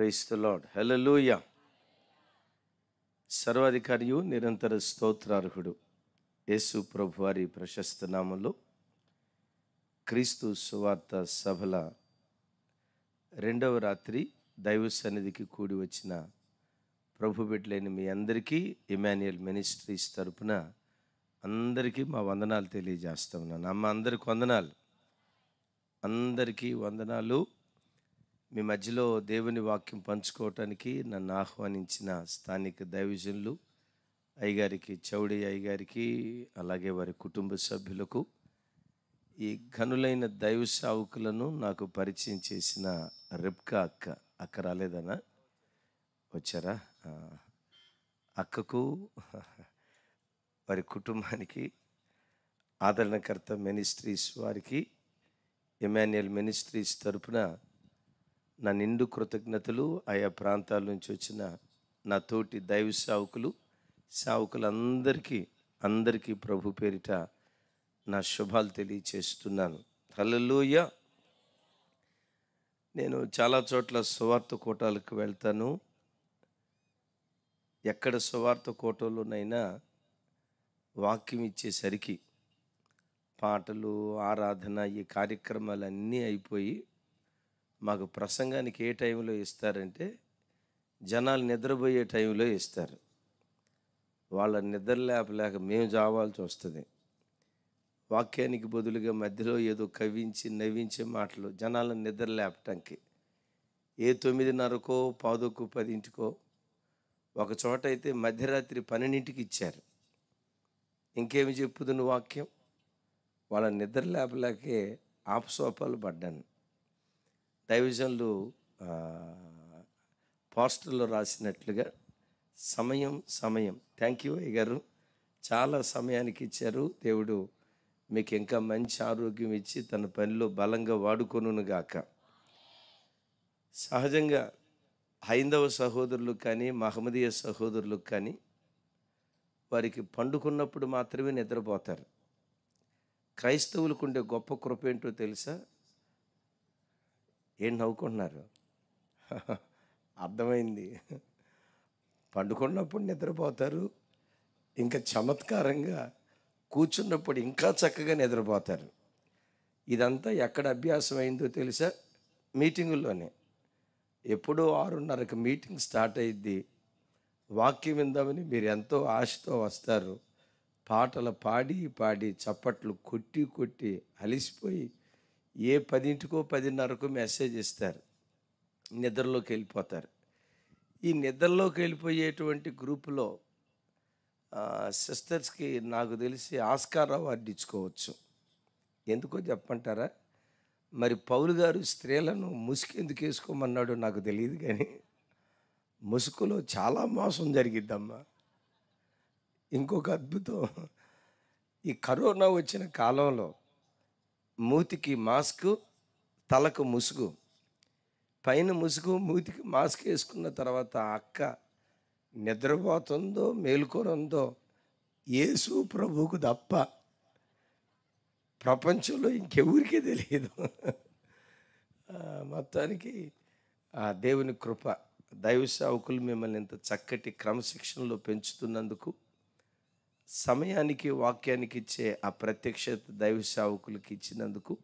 క్రైస్తు lord హెలలుయ సర్వాధికారియు నిరంతర స్తోత్రార్హుడు యేసు ప్రభు వారి ప్రశస్త నామంలో క్రీస్తు సువార్త సభల రెండవ రాత్రి దైవ సన్నిధికి కూడి వచ్చిన ప్రభు బిడ్డలైన మీ అందరికీ ఇమాన్యుయల్ మినిస్ట్రీస్ తరపున అందరికీ మా వందనాలు తెలియజేస్తా ఉన్నాను అమ్మ అందరికి వందనాలు అందరికీ వందనాలు మీ మధ్యలో దేవుని వాక్యం పంచుకోవటానికి నన్ను ఆహ్వానించిన స్థానిక దైవజనులు అయ్యగారికి చౌడి అయ్యగారికి అలాగే వారి కుటుంబ సభ్యులకు ఈ ఘనులైన దైవ సావుకులను నాకు పరిచయం చేసిన రెబ్కా అక్క అక్క రాలేదనా వచ్చారా అక్కకు వారి కుటుంబానికి ఆదరణకర్త మినిస్ట్రీస్ వారికి ఎమాన్యుయల్ మినిస్ట్రీస్ తరపున నా నిండు కృతజ్ఞతలు ఆయా ప్రాంతాల నుంచి వచ్చిన నా తోటి దైవ సావుకులు సావుకులందరికీ అందరికీ ప్రభు పేరిట నా శుభాలు తెలియచేస్తున్నాను హలలోయ నేను చాలా చోట్ల సువార్త కోటాలకు వెళ్తాను ఎక్కడ సువార్త కోటలోనైనా వాక్యం ఇచ్చేసరికి పాటలు ఆరాధన ఈ కార్యక్రమాలన్నీ అయిపోయి మాకు ప్రసంగానికి ఏ టైంలో ఇస్తారంటే జనాలు నిద్రపోయే టైంలో ఇస్తారు వాళ్ళ నిద్ర లేపలేక మేము జావాల్సి వస్తుంది వాక్యానికి బదులుగా మధ్యలో ఏదో కవించి నవ్వించే మాటలు జనాలను నిద్ర లేపటానికి ఏ తొమ్మిదిన్నరకో పాదోకు పదింటికో ఒక చోట అయితే మధ్యరాత్రి పన్నెండింటికి ఇచ్చారు ఇంకేమి చెప్పుదును వాక్యం వాళ్ళ నిద్ర లేపలేకే ఆపసోపాలు పడ్డాను డైవిజన్లు పోస్టర్లో రాసినట్లుగా సమయం సమయం థ్యాంక్ యూ అయ్య గారు చాలా సమయానికి ఇచ్చారు దేవుడు మీకు ఇంకా మంచి ఆరోగ్యం ఇచ్చి తన పనిలో బలంగా వాడుకొనుగాక సహజంగా హైందవ సహోదరులు కానీ మహమ్మదీయ సహోదరులు కానీ వారికి పండుకున్నప్పుడు మాత్రమే నిద్రపోతారు క్రైస్తవులకు ఉండే గొప్ప కృప ఏంటో తెలుసా ఏం నవ్వుకుంటున్నారు అర్థమైంది పండుకున్నప్పుడు నిద్రపోతారు ఇంకా చమత్కారంగా కూర్చున్నప్పుడు ఇంకా చక్కగా నిద్రపోతారు ఇదంతా ఎక్కడ అభ్యాసం అయిందో తెలుసా మీటింగుల్లోనే ఎప్పుడో ఆరున్నరకు మీటింగ్ స్టార్ట్ అయ్యిద్ది వాక్యం విందామని మీరు ఎంతో ఆశతో వస్తారు పాటలు పాడి పాడి చప్పట్లు కొట్టి కొట్టి అలిసిపోయి ఏ పదింటికో పదిన్నరకు మెసేజ్ ఇస్తారు నిద్రలోకి వెళ్ళిపోతారు ఈ నిద్రలోకి వెళ్ళిపోయేటువంటి గ్రూపులో సిస్టర్స్కి నాకు తెలిసి ఆస్కార్ అవార్డు ఇచ్చుకోవచ్చు ఎందుకో చెప్పంటారా మరి పౌలు గారు స్త్రీలను ముసుకెందుకు వేసుకోమన్నాడు నాకు తెలియదు కానీ ముసుగులో చాలా మోసం జరిగిద్దమ్మా ఇంకొక అద్భుతం ఈ కరోనా వచ్చిన కాలంలో మూతికి మాస్క్ తలకు ముసుగు పైన ముసుగు మూతికి మాస్క్ వేసుకున్న తర్వాత అక్క నిద్రపోతుందో మేలుకోనుందో ఏసు ప్రభువుకు తప్ప ప్రపంచంలో ఇంకెవరికీ తెలియదు మొత్తానికి ఆ దేవుని కృప దైవ సేవకులు మిమ్మల్ని ఇంత చక్కటి క్రమశిక్షణలో పెంచుతున్నందుకు సమయానికి వాక్యానికి ఇచ్చే ఆ ప్రత్యక్షత దైవ సావుకులకి ఇచ్చినందుకు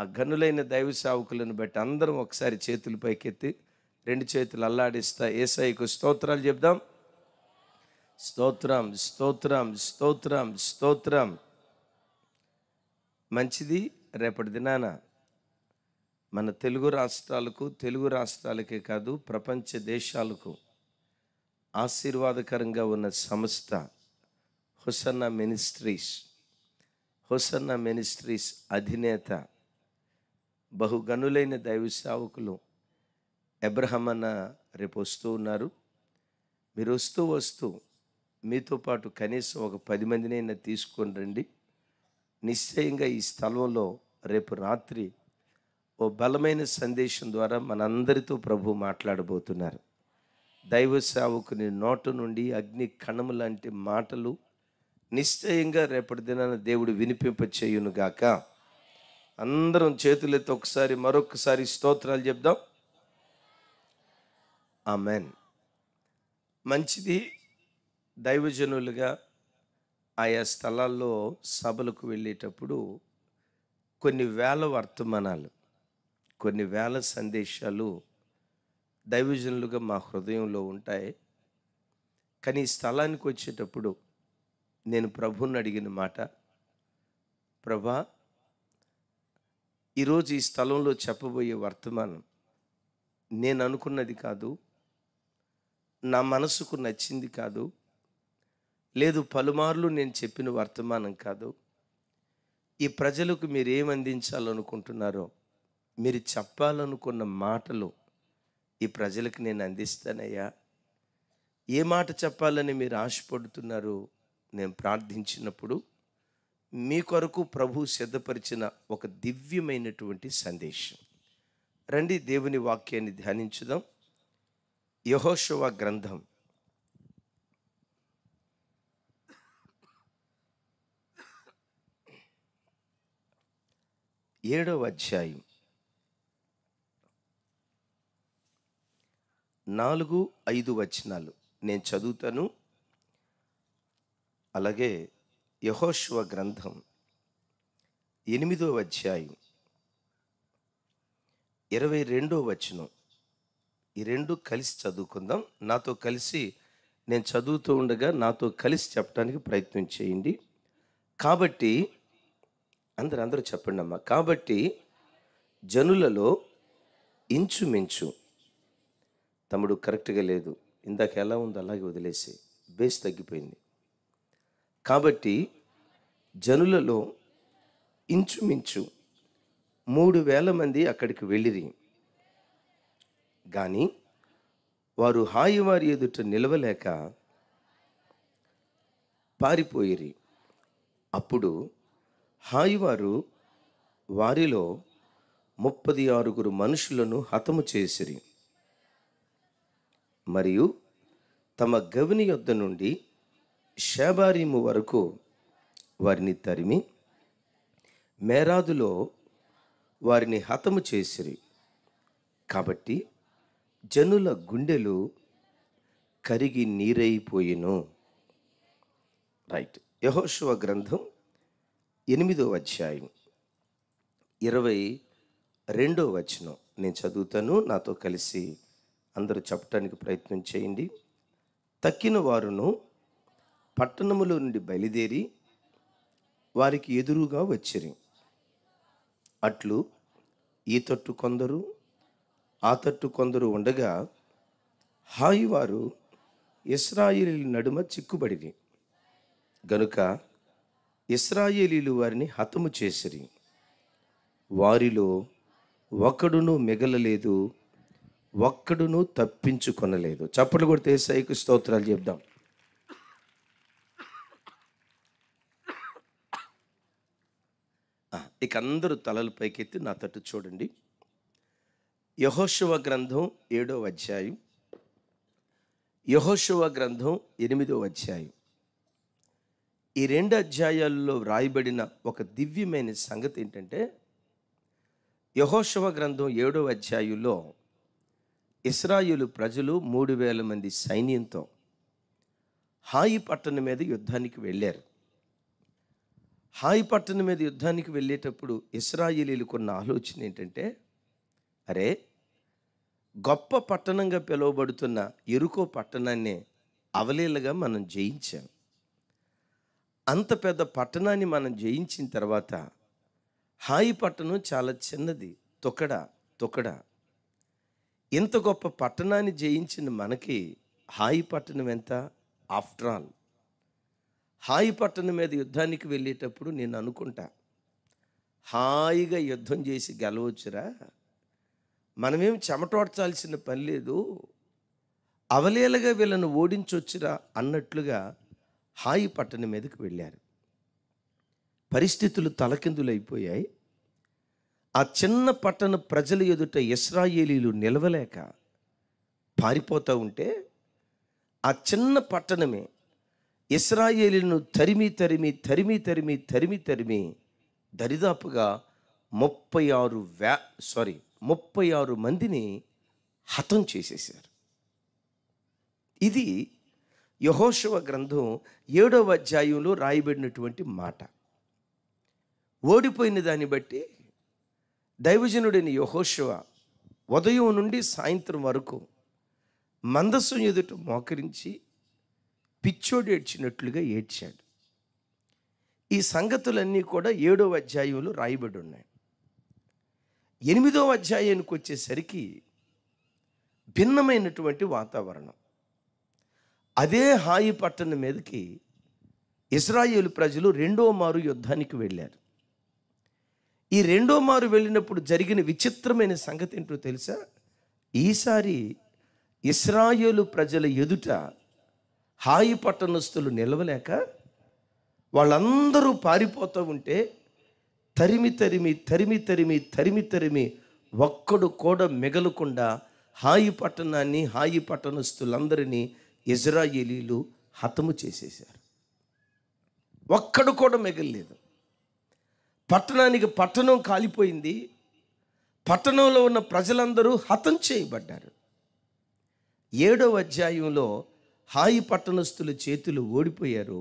ఆ గనులైన దైవ సావుకులను బట్టి అందరం ఒకసారి చేతులు పైకెత్తి రెండు చేతులు అల్లాడిస్తా ఏసైకు స్తోత్రాలు చెప్దాం స్తోత్రం స్తోత్రం స్తోత్రం స్తోత్రం మంచిది రేపటి దినాన మన తెలుగు రాష్ట్రాలకు తెలుగు రాష్ట్రాలకే కాదు ప్రపంచ దేశాలకు ఆశీర్వాదకరంగా ఉన్న సంస్థ హుసన్న మినిస్ట్రీస్ హుసన్న మినిస్ట్రీస్ అధినేత బహుగనులైన దైవ సేవకులు అబ్రహం అన్న రేపు వస్తూ ఉన్నారు మీరు వస్తూ వస్తూ మీతో పాటు కనీసం ఒక పది మందినైనా తీసుకొని రండి నిశ్చయంగా ఈ స్థలంలో రేపు రాత్రి ఓ బలమైన సందేశం ద్వారా మనందరితో ప్రభు మాట్లాడబోతున్నారు దైవ సేవకుని నోట నుండి అగ్ని కణము లాంటి మాటలు నిశ్చయంగా రేపటి దినాన దేవుడు వినిపింప చేయును గాక అందరం చేతులెత్తి ఒకసారి మరొకసారి స్తోత్రాలు చెప్దాం ఆ మెన్ మంచిది దైవజనులుగా ఆయా స్థలాల్లో సభలకు వెళ్ళేటప్పుడు కొన్ని వేల వర్తమానాలు కొన్ని వేల సందేశాలు దైవజనులుగా మా హృదయంలో ఉంటాయి కానీ ఈ స్థలానికి వచ్చేటప్పుడు నేను ప్రభుని అడిగిన మాట ప్రభా ఈరోజు ఈ స్థలంలో చెప్పబోయే వర్తమానం నేను అనుకున్నది కాదు నా మనసుకు నచ్చింది కాదు లేదు పలుమార్లు నేను చెప్పిన వర్తమానం కాదు ఈ ప్రజలకు మీరు మీరు చెప్పాలనుకున్న మాటలు ఈ ప్రజలకు నేను అందిస్తానయ్యా ఏ మాట చెప్పాలని మీరు ఆశపడుతున్నారు నేను ప్రార్థించినప్పుడు మీ కొరకు ప్రభు సిద్ధపరిచిన ఒక దివ్యమైనటువంటి సందేశం రండి దేవుని వాక్యాన్ని ధ్యానించుదాం యహోశవ గ్రంథం ఏడవ అధ్యాయం నాలుగు ఐదు వచనాలు నేను చదువుతాను అలాగే యహోశివ గ్రంథం ఎనిమిదో అధ్యాయం ఇరవై రెండో వచనం ఈ రెండు కలిసి చదువుకుందాం నాతో కలిసి నేను చదువుతూ ఉండగా నాతో కలిసి చెప్పడానికి ప్రయత్నం చేయండి కాబట్టి అందరు అందరూ చెప్పండి అమ్మా కాబట్టి జనులలో ఇంచుమించు తమ్ముడు కరెక్ట్గా లేదు ఇందాక ఎలా ఉందో అలాగే వదిలేసి బేస్ తగ్గిపోయింది కాబట్టి జనులలో ఇంచుమించు మూడు వేల మంది అక్కడికి వెళ్ళిరి కానీ వారు హాయివారి ఎదుట నిలవలేక పారిపోయిరి అప్పుడు హాయివారు వారిలో ముప్పది ఆరుగురు మనుషులను హతము చేసిరి మరియు తమ గవిని యొద్ద నుండి షేబారీము వరకు వారిని తరిమి మేరాదులో వారిని హతము చేసిరి కాబట్టి జనుల గుండెలు కరిగి నీరైపోయిను రైట్ యహోశివ గ్రంథం ఎనిమిదో అధ్యాయం ఇరవై రెండో వచనం నేను చదువుతాను నాతో కలిసి అందరూ చెప్పడానికి ప్రయత్నం చేయండి తక్కిన వారును పట్టణములో నుండి బయలుదేరి వారికి ఎదురుగా వచ్చిరి అట్లు ఈ తట్టు కొందరు ఆ తట్టు కొందరు ఉండగా హాయి వారు ఇస్రాయేలీ నడుమ చిక్కుబడి గనుక ఇస్రాయేలీలు వారిని హతము చేసిరి వారిలో ఒక్కడును మిగలలేదు ఒక్కడునూ తప్పించుకొనలేదు చప్పట్లు కొడితే సైకు స్తోత్రాలు చెప్దాం ఇక అందరూ తలలు పైకెత్తి నా తట్టు చూడండి యహోశివ గ్రంథం ఏడో అధ్యాయం యహోశివ గ్రంథం ఎనిమిదో అధ్యాయం ఈ రెండు అధ్యాయాల్లో వ్రాయబడిన ఒక దివ్యమైన సంగతి ఏంటంటే యహోశివ గ్రంథం ఏడో అధ్యాయంలో ఇస్రాయులు ప్రజలు మూడు వేల మంది సైన్యంతో హాయి పట్టణం మీద యుద్ధానికి వెళ్ళారు హాయ్ పట్టణం మీద యుద్ధానికి వెళ్ళేటప్పుడు ఇస్రాయేలీలకు ఉన్న ఆలోచన ఏంటంటే అరే గొప్ప పట్టణంగా పిలువబడుతున్న ఎరుకో పట్టణాన్నే అవలీలగా మనం జయించాం అంత పెద్ద పట్టణాన్ని మనం జయించిన తర్వాత హాయి పట్టణం చాలా చిన్నది తొక్కడ తొక్కడ ఇంత గొప్ప పట్టణాన్ని జయించిన మనకి హాయి పట్టణం ఎంత ఆఫ్టర్ ఆల్ హాయి పట్టణం మీద యుద్ధానికి వెళ్ళేటప్పుడు నేను అనుకుంటా హాయిగా యుద్ధం చేసి గెలవచ్చురా మనమేం చెమటోడ్చాల్సిన పని లేదు అవలేలగా వీళ్ళను ఓడించొచ్చురా అన్నట్లుగా హాయి పట్టణం మీదకి వెళ్ళారు పరిస్థితులు తలకిందులైపోయాయి ఆ చిన్న పట్టణ ప్రజల ఎదుట ఇస్రాయేలీలు నిలవలేక పారిపోతూ ఉంటే ఆ చిన్న పట్టణమే ఇస్రాయేలీలను తరిమి తరిమి తరిమి తరిమి తరిమి తరిమి దరిదాపుగా ముప్పై ఆరు వ్యా సారీ ముప్పై ఆరు మందిని హతం చేసేసారు ఇది యహోశవ గ్రంథం ఏడవ అధ్యాయంలో రాయబడినటువంటి మాట ఓడిపోయిన దాన్ని బట్టి దైవజనుడైన యహోశవ ఉదయం నుండి సాయంత్రం వరకు మందస్సు ఎదుట మోకరించి పిచ్చోడు ఏడ్చినట్లుగా ఏడ్చాడు ఈ సంగతులన్నీ కూడా ఏడవ అధ్యాయంలో రాయబడి ఉన్నాయి ఎనిమిదవ అధ్యాయానికి వచ్చేసరికి భిన్నమైనటువంటి వాతావరణం అదే హాయి పట్టణం మీదకి ఇస్రాయేల్ ప్రజలు రెండో మారు యుద్ధానికి వెళ్ళారు ఈ రెండో మారు వెళ్ళినప్పుడు జరిగిన విచిత్రమైన సంగతి ఏంటో తెలుసా ఈసారి ఇస్రాయేలు ప్రజల ఎదుట హాయి పట్టణస్థులు నిలవలేక వాళ్ళందరూ పారిపోతూ ఉంటే తరిమి తరిమి తరిమి తరిమి తరిమి తరిమి ఒక్కడు కూడా మిగలకుండా హాయి పట్టణాన్ని హాయి పట్టణస్థులందరినీ ఇజ్రాయేలీలు హతము చేసేశారు ఒక్కడు కూడా మిగలలేదు పట్టణానికి పట్టణం కాలిపోయింది పట్టణంలో ఉన్న ప్రజలందరూ హతం చేయబడ్డారు ఏడవ అధ్యాయంలో హాయి పట్టణస్థుల చేతులు ఓడిపోయారు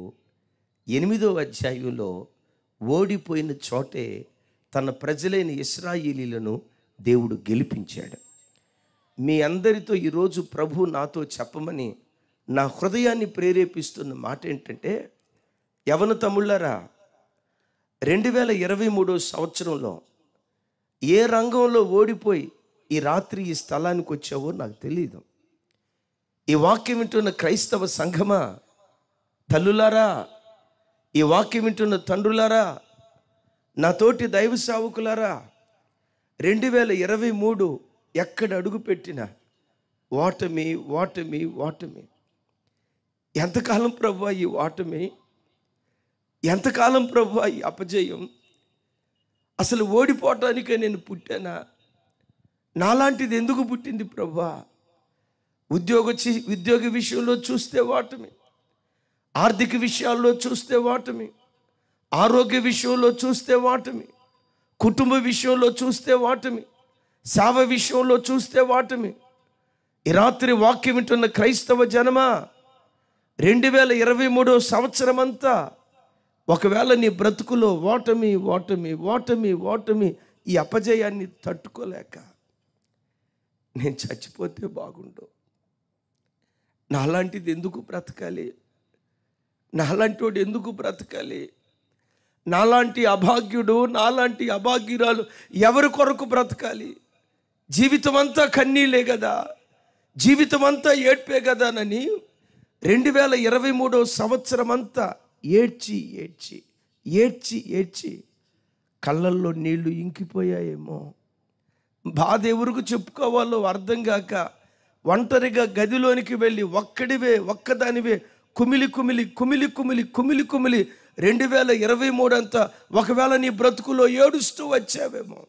ఎనిమిదో అధ్యాయంలో ఓడిపోయిన చోటే తన ప్రజలైన ఇస్రాయిలీలను దేవుడు గెలిపించాడు మీ అందరితో ఈరోజు ప్రభు నాతో చెప్పమని నా హృదయాన్ని ప్రేరేపిస్తున్న మాట ఏంటంటే యవన తమ్ముళ్ళరా రెండు వేల ఇరవై మూడో సంవత్సరంలో ఏ రంగంలో ఓడిపోయి ఈ రాత్రి ఈ స్థలానికి వచ్చావో నాకు తెలియదు ఈ వాక్యం వింటున్న క్రైస్తవ సంఘమా తల్లులారా ఈ వాక్యం వింటున్న తండ్రులారా నాతోటి దైవ సావుకులారా రెండు వేల ఇరవై మూడు ఎక్కడ అడుగుపెట్టిన ఓటమి ఓటమి ఓటమి ఎంతకాలం ప్రభు ఈ ఓటమి ఎంతకాలం ప్రభు ఈ అపజయం అసలు ఓడిపోవటానికే నేను పుట్టానా నాలాంటిది ఎందుకు పుట్టింది ప్రభా ఉద్యోగ ఉద్యోగి విషయంలో చూస్తే వాటమి ఆర్థిక విషయాల్లో చూస్తే వాటమి ఆరోగ్య విషయంలో చూస్తే వాటమి కుటుంబ విషయంలో చూస్తే వాటమి సేవ విషయంలో చూస్తే వాటమి ఈ రాత్రి వాక్యం వింటున్న క్రైస్తవ జనమా రెండు వేల ఇరవై మూడో సంవత్సరం అంతా ఒకవేళ నీ బ్రతుకులో ఓటమి ఓటమి ఓటమి ఓటమి ఈ అపజయాన్ని తట్టుకోలేక నేను చచ్చిపోతే బాగుండు నాలాంటిది ఎందుకు బ్రతకాలి నాలాంటి వాడు ఎందుకు బ్రతకాలి నాలాంటి అభాగ్యుడు నాలాంటి అభాగ్యురాలు ఎవరి కొరకు బ్రతకాలి జీవితం అంతా కన్నీలే కదా జీవితం అంతా ఏడ్పే కదానని రెండు వేల ఇరవై మూడో సంవత్సరం అంతా ఏడ్చి ఏడ్చి ఏడ్చి ఏడ్చి కళ్ళల్లో నీళ్లు ఇంకిపోయాయేమో బాధ ఎవరికి చెప్పుకోవాలో అర్థం కాక ఒంటరిగా గదిలోనికి వెళ్ళి ఒక్కడివే ఒక్కదానివే కుమిలి కుమిలి కుమిలి కుమిలి కుమిలి కుమిలి రెండు వేల ఇరవై మూడు అంతా ఒకవేళ నీ బ్రతుకులో ఏడుస్తూ వచ్చావేమో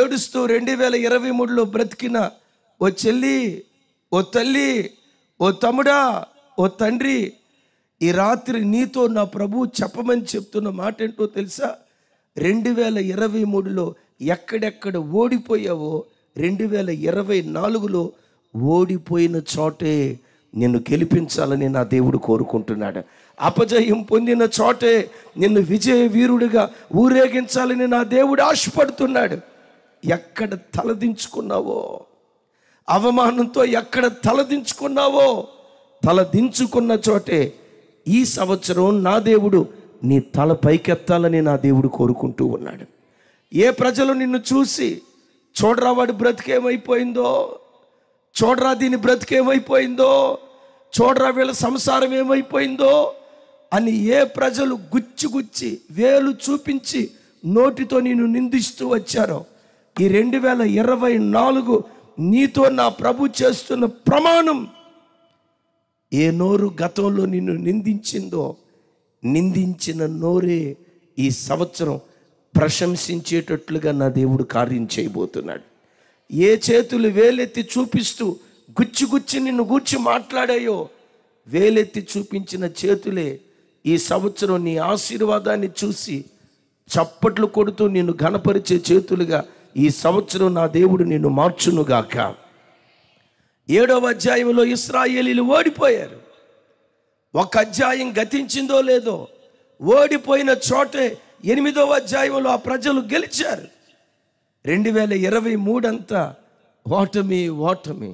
ఏడుస్తూ రెండు వేల ఇరవై మూడులో బ్రతికిన ఓ చెల్లి ఓ తల్లి ఓ తమ్ముడా ఓ తండ్రి ఈ రాత్రి నీతో నా ప్రభు చెప్పమని చెప్తున్న మాట ఏంటో తెలుసా రెండు వేల ఇరవై మూడులో ఎక్కడెక్కడ ఓడిపోయావో రెండు వేల ఇరవై నాలుగులో ఓడిపోయిన చోటే నిన్ను గెలిపించాలని నా దేవుడు కోరుకుంటున్నాడు అపజయం పొందిన చోటే నిన్ను విజయ వీరుడిగా ఊరేగించాలని నా దేవుడు ఆశపడుతున్నాడు ఎక్కడ తలదించుకున్నావో అవమానంతో ఎక్కడ తలదించుకున్నావో తలదించుకున్న చోటే ఈ సంవత్సరం నా దేవుడు నీ తల పైకెత్తాలని నా దేవుడు కోరుకుంటూ ఉన్నాడు ఏ ప్రజలు నిన్ను చూసి చూడరా వాడు బ్రతికేమైపోయిందో చూడరా దీని బ్రతికేమైపోయిందో చూడరా వీళ్ళ సంసారం ఏమైపోయిందో అని ఏ ప్రజలు గుచ్చి గుచ్చి వేలు చూపించి నోటితో నేను నిందిస్తూ వచ్చారో ఈ రెండు వేల ఇరవై నాలుగు నీతో నా ప్రభు చేస్తున్న ప్రమాణం ఏ నోరు గతంలో నిన్ను నిందించిందో నిందించిన నోరే ఈ సంవత్సరం ప్రశంసించేటట్లుగా నా దేవుడు కార్యం చేయబోతున్నాడు ఏ చేతులు వేలెత్తి చూపిస్తూ గుచ్చి గుచ్చి నిన్ను గుచ్చి మాట్లాడాయో వేలెత్తి చూపించిన చేతులే ఈ సంవత్సరం నీ ఆశీర్వాదాన్ని చూసి చప్పట్లు కొడుతూ నిన్ను ఘనపరిచే చేతులుగా ఈ సంవత్సరం నా దేవుడు నిన్ను మార్చునుగాక ఏడవ అధ్యాయంలో ఇస్రాయేలీలు ఓడిపోయారు ఒక అధ్యాయం గతించిందో లేదో ఓడిపోయిన చోటే ఎనిమిదవ అధ్యాయంలో ఆ ప్రజలు గెలిచారు రెండు వేల ఇరవై మూడు అంతా ఓటమి ఓటమి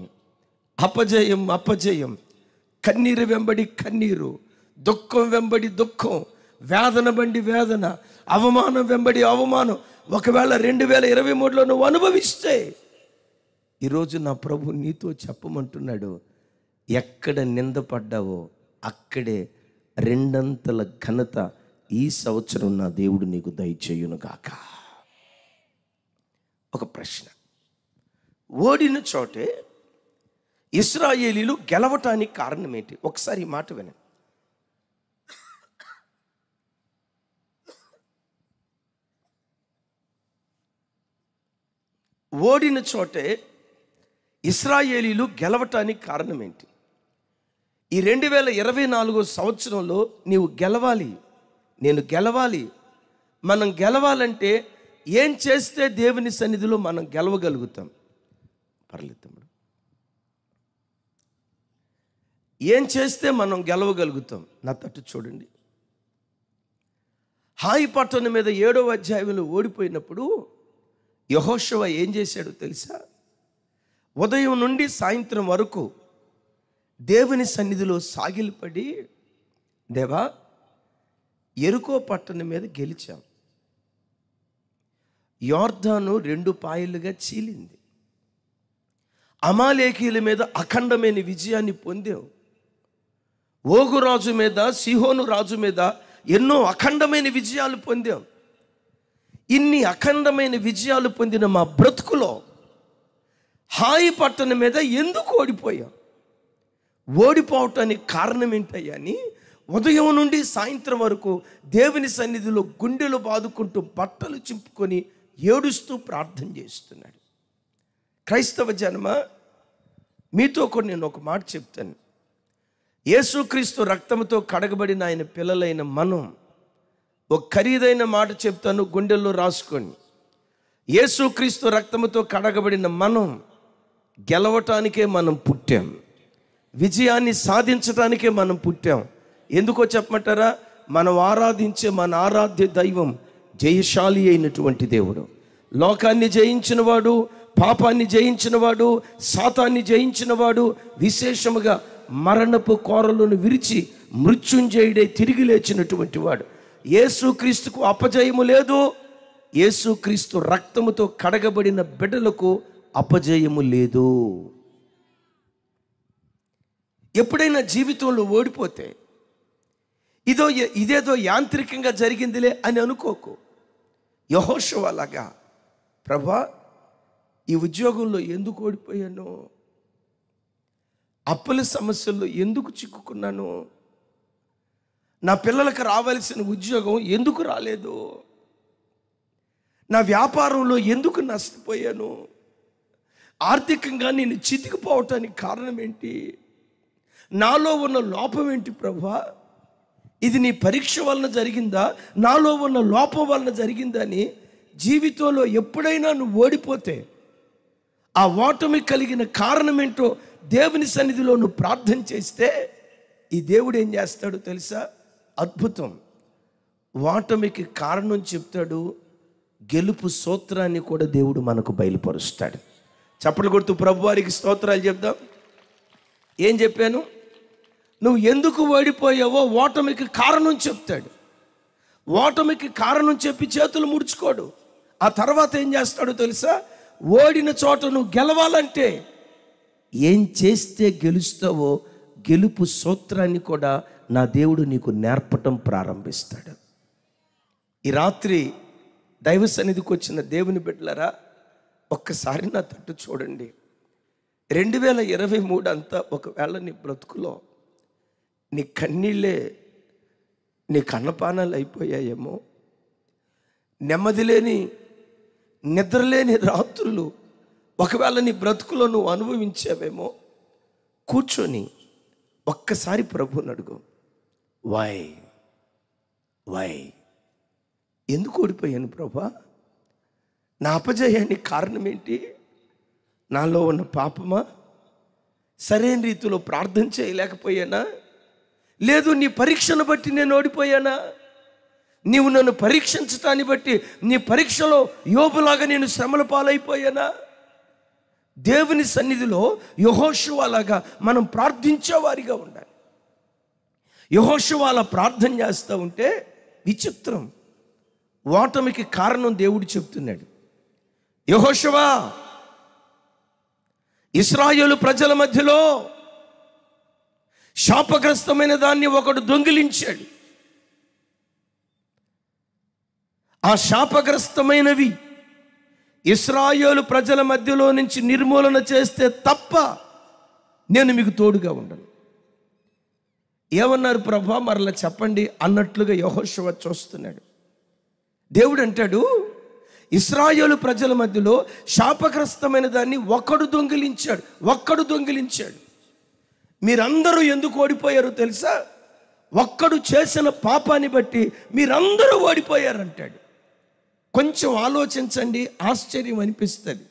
అపజయం అపజయం కన్నీరు వెంబడి కన్నీరు దుఃఖం వెంబడి దుఃఖం వేదన బండి వేదన అవమానం వెంబడి అవమానం ఒకవేళ రెండు వేల ఇరవై మూడులో నువ్వు అనుభవిస్తే ఈరోజు నా ప్రభు నీతో చెప్పమంటున్నాడు ఎక్కడ నిందపడ్డావో అక్కడే రెండంతల ఘనత ఈ సంవత్సరం నా దేవుడు నీకు దయచేయును కాక ఒక ప్రశ్న ఓడిన చోటే ఇస్రాయేలీలు గెలవటానికి కారణం ఏంటి ఒకసారి ఈ మాట వినండి ఓడిన చోటే ఇస్రాయేలీలు గెలవటానికి కారణం ఏంటి ఈ రెండు వేల ఇరవై నాలుగో సంవత్సరంలో నీవు గెలవాలి నేను గెలవాలి మనం గెలవాలంటే ఏం చేస్తే దేవుని సన్నిధిలో మనం గెలవగలుగుతాం పర్లేదు ఏం చేస్తే మనం గెలవగలుగుతాం నా తట్టు చూడండి హాయి పట్టణం మీద ఏడవ అధ్యాయంలో ఓడిపోయినప్పుడు యహోశవ ఏం చేశాడో తెలుసా ఉదయం నుండి సాయంత్రం వరకు దేవుని సన్నిధిలో సాగిలిపడి దేవా ఎరుకో పట్టణం మీద గెలిచాం యోర్ధాను రెండు పాయలుగా చీలింది అమాలేఖీయుల మీద అఖండమైన విజయాన్ని పొందావు ఓగు రాజు మీద సిహోను రాజు మీద ఎన్నో అఖండమైన విజయాలు పొందాం ఇన్ని అఖండమైన విజయాలు పొందిన మా బ్రతుకులో హాయి పట్టణం మీద ఎందుకు ఓడిపోయాం ఓడిపోవటానికి కారణం ఏంటయ్యా అని ఉదయం నుండి సాయంత్రం వరకు దేవుని సన్నిధిలో గుండెలు బాదుకుంటూ బట్టలు చింపుకొని ఏడుస్తూ ప్రార్థన చేస్తున్నాడు క్రైస్తవ జన్మ మీతో కూడా నేను ఒక మాట చెప్తాను యేసుక్రీస్తు రక్తంతో కడగబడిన ఆయన పిల్లలైన మనం ఒక ఖరీదైన మాట చెప్తాను గుండెల్లో రాసుకొని యేసుక్రీస్తు రక్తంతో కడగబడిన మనం గెలవటానికే మనం పుట్టాం విజయాన్ని సాధించటానికే మనం పుట్టాం ఎందుకో చెప్పమంటారా మనం ఆరాధించే మన ఆరాధ్య దైవం జయశాలి అయినటువంటి దేవుడు లోకాన్ని జయించినవాడు పాపాన్ని జయించినవాడు సాతాన్ని జయించినవాడు విశేషముగా మరణపు కోరలను విరిచి మృత్యుంజయుడే తిరిగి లేచినటువంటి వాడు యేసుక్రీస్తుకు అపజయము లేదు యేసుక్రీస్తు రక్తముతో కడగబడిన బిడ్డలకు అపజయము లేదు ఎప్పుడైనా జీవితంలో ఓడిపోతే ఇదో ఇదేదో యాంత్రికంగా జరిగిందిలే అని అనుకోకు యహోషు అలాగా ప్రభా ఈ ఉద్యోగంలో ఎందుకు ఓడిపోయాను అప్పుల సమస్యల్లో ఎందుకు చిక్కుకున్నాను నా పిల్లలకు రావాల్సిన ఉద్యోగం ఎందుకు రాలేదు నా వ్యాపారంలో ఎందుకు నష్టపోయాను ఆర్థికంగా నేను చితికిపోవటానికి కారణం ఏంటి నాలో ఉన్న లోపం ఏంటి ప్రభా ఇది నీ పరీక్ష వలన జరిగిందా నాలో ఉన్న లోపం వలన జరిగిందని జీవితంలో ఎప్పుడైనా నువ్వు ఓడిపోతే ఆ ఓటమి కలిగిన కారణమేంటో దేవుని సన్నిధిలో నువ్వు ప్రార్థన చేస్తే ఈ దేవుడు ఏం చేస్తాడు తెలుసా అద్భుతం ఓటమికి కారణం చెప్తాడు గెలుపు సూత్రాన్ని కూడా దేవుడు మనకు బయలుపరుస్తాడు చప్పట్లు కొడుతూ ప్రభువారికి స్తోత్రాలు చెప్దాం ఏం చెప్పాను నువ్వు ఎందుకు ఓడిపోయావో ఓటమికి కారణం చెప్తాడు ఓటమికి కారణం చెప్పి చేతులు ముడుచుకోడు ఆ తర్వాత ఏం చేస్తాడో తెలుసా ఓడిన చోట నువ్వు గెలవాలంటే ఏం చేస్తే గెలుస్తావో గెలుపు సూత్రాన్ని కూడా నా దేవుడు నీకు నేర్పటం ప్రారంభిస్తాడు ఈ రాత్రి దైవ సన్నిధికి వచ్చిన దేవుని బిడ్డలరా ఒక్కసారి నా తట్టు చూడండి రెండు వేల ఇరవై మూడు అంతా ఒకవేళ నీ బ్రతుకులో నీ కన్నీళ్ళే నీ కన్నపానాలు అయిపోయాయేమో నెమ్మది లేని నిద్రలేని రాత్రులు ఒకవేళ నీ బ్రతుకులో నువ్వు అనుభవించావేమో కూర్చొని ఒక్కసారి ప్రభుని అడుగు వై వై ఎందుకు ఓడిపోయాను ప్రభా నా అపజయానికి కారణం ఏంటి నాలో ఉన్న పాపమా సరైన రీతిలో ప్రార్థన చేయలేకపోయానా లేదు నీ పరీక్షను బట్టి నేను ఓడిపోయానా నీవు నన్ను పరీక్షించటాన్ని బట్టి నీ పరీక్షలో యోపులాగా నేను శ్రమల పాలైపోయానా దేవుని సన్నిధిలో యహోషువాలాగా మనం ప్రార్థించేవారిగా ఉండాలి యహోషువాల ప్రార్థన చేస్తూ ఉంటే విచిత్రం ఓటమికి కారణం దేవుడు చెప్తున్నాడు యహోషువా ఇస్రాయేలు ప్రజల మధ్యలో శాపగ్రస్తమైన దాన్ని ఒకడు దొంగిలించాడు ఆ శాపగ్రస్తమైనవి ఇస్రాయోలు ప్రజల మధ్యలో నుంచి నిర్మూలన చేస్తే తప్ప నేను మీకు తోడుగా ఉండను ఏమన్నారు ప్రభా మరలా చెప్పండి అన్నట్లుగా యహోశవ చూస్తున్నాడు దేవుడు అంటాడు ఇస్రాయోలు ప్రజల మధ్యలో శాపగ్రస్తమైన దాన్ని ఒక్కడు దొంగిలించాడు ఒక్కడు దొంగిలించాడు మీరందరూ ఎందుకు ఓడిపోయారో తెలుసా ఒక్కడు చేసిన పాపాన్ని బట్టి మీరందరూ ఓడిపోయారంటాడు కొంచెం ఆలోచించండి ఆశ్చర్యం అనిపిస్తుంది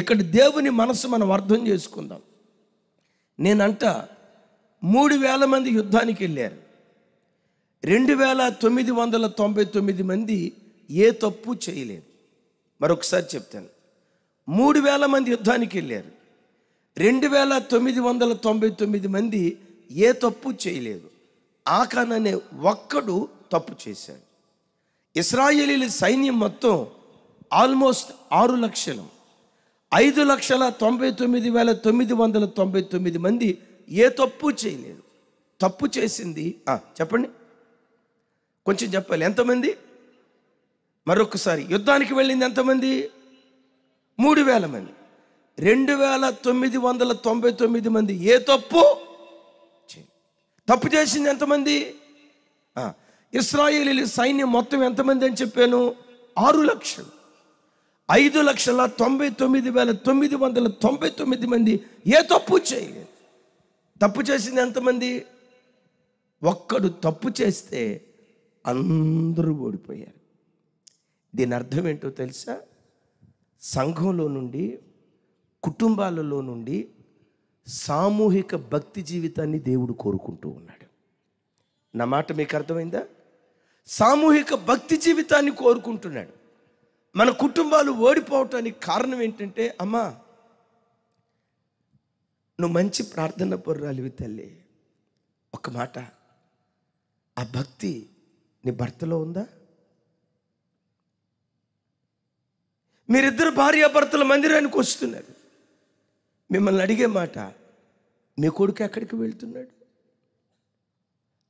ఇక్కడ దేవుని మనసు మనం అర్థం చేసుకుందాం నేనంట మూడు వేల మంది యుద్ధానికి వెళ్ళారు రెండు వేల తొమ్మిది వందల తొంభై తొమ్మిది మంది ఏ తప్పు చేయలేదు మరొకసారి చెప్తాను మూడు వేల మంది యుద్ధానికి వెళ్ళారు రెండు వేల తొమ్మిది వందల తొంభై తొమ్మిది మంది ఏ తప్పు చేయలేదు ఆకాన్ అనే ఒక్కడు తప్పు చేశాడు ఇస్రాయేలీల సైన్యం మొత్తం ఆల్మోస్ట్ ఆరు లక్షలు ఐదు లక్షల తొంభై తొమ్మిది వేల తొమ్మిది వందల తొంభై తొమ్మిది మంది ఏ తప్పు చేయలేదు తప్పు చేసింది చెప్పండి కొంచెం చెప్పాలి ఎంతమంది మరొకసారి యుద్ధానికి వెళ్ళింది ఎంతమంది మూడు వేల మంది రెండు వేల తొమ్మిది వందల తొంభై తొమ్మిది మంది ఏ తప్పు తప్పు చేసింది ఎంతమంది ఇస్రాయేలీ సైన్యం మొత్తం ఎంతమంది అని చెప్పాను ఆరు లక్షలు ఐదు లక్షల తొంభై తొమ్మిది వేల తొమ్మిది వందల తొంభై తొమ్మిది మంది ఏ తప్పు చేయలేదు తప్పు చేసింది ఎంతమంది ఒక్కడు తప్పు చేస్తే అందరూ ఓడిపోయారు దీని అర్థం ఏంటో తెలుసా సంఘంలో నుండి కుటుంబాలలో నుండి సామూహిక భక్తి జీవితాన్ని దేవుడు కోరుకుంటూ ఉన్నాడు నా మాట మీకు అర్థమైందా సామూహిక భక్తి జీవితాన్ని కోరుకుంటున్నాడు మన కుటుంబాలు ఓడిపోవటానికి కారణం ఏంటంటే అమ్మా నువ్వు మంచి ప్రార్థన పొర్రాలివి తల్లి ఒక మాట ఆ భక్తి నీ భర్తలో ఉందా మీరిద్దరు భార్యాభర్తల మందిరానికి వస్తున్నారు మిమ్మల్ని అడిగే మాట మీ కొడుకు ఎక్కడికి వెళ్తున్నాడు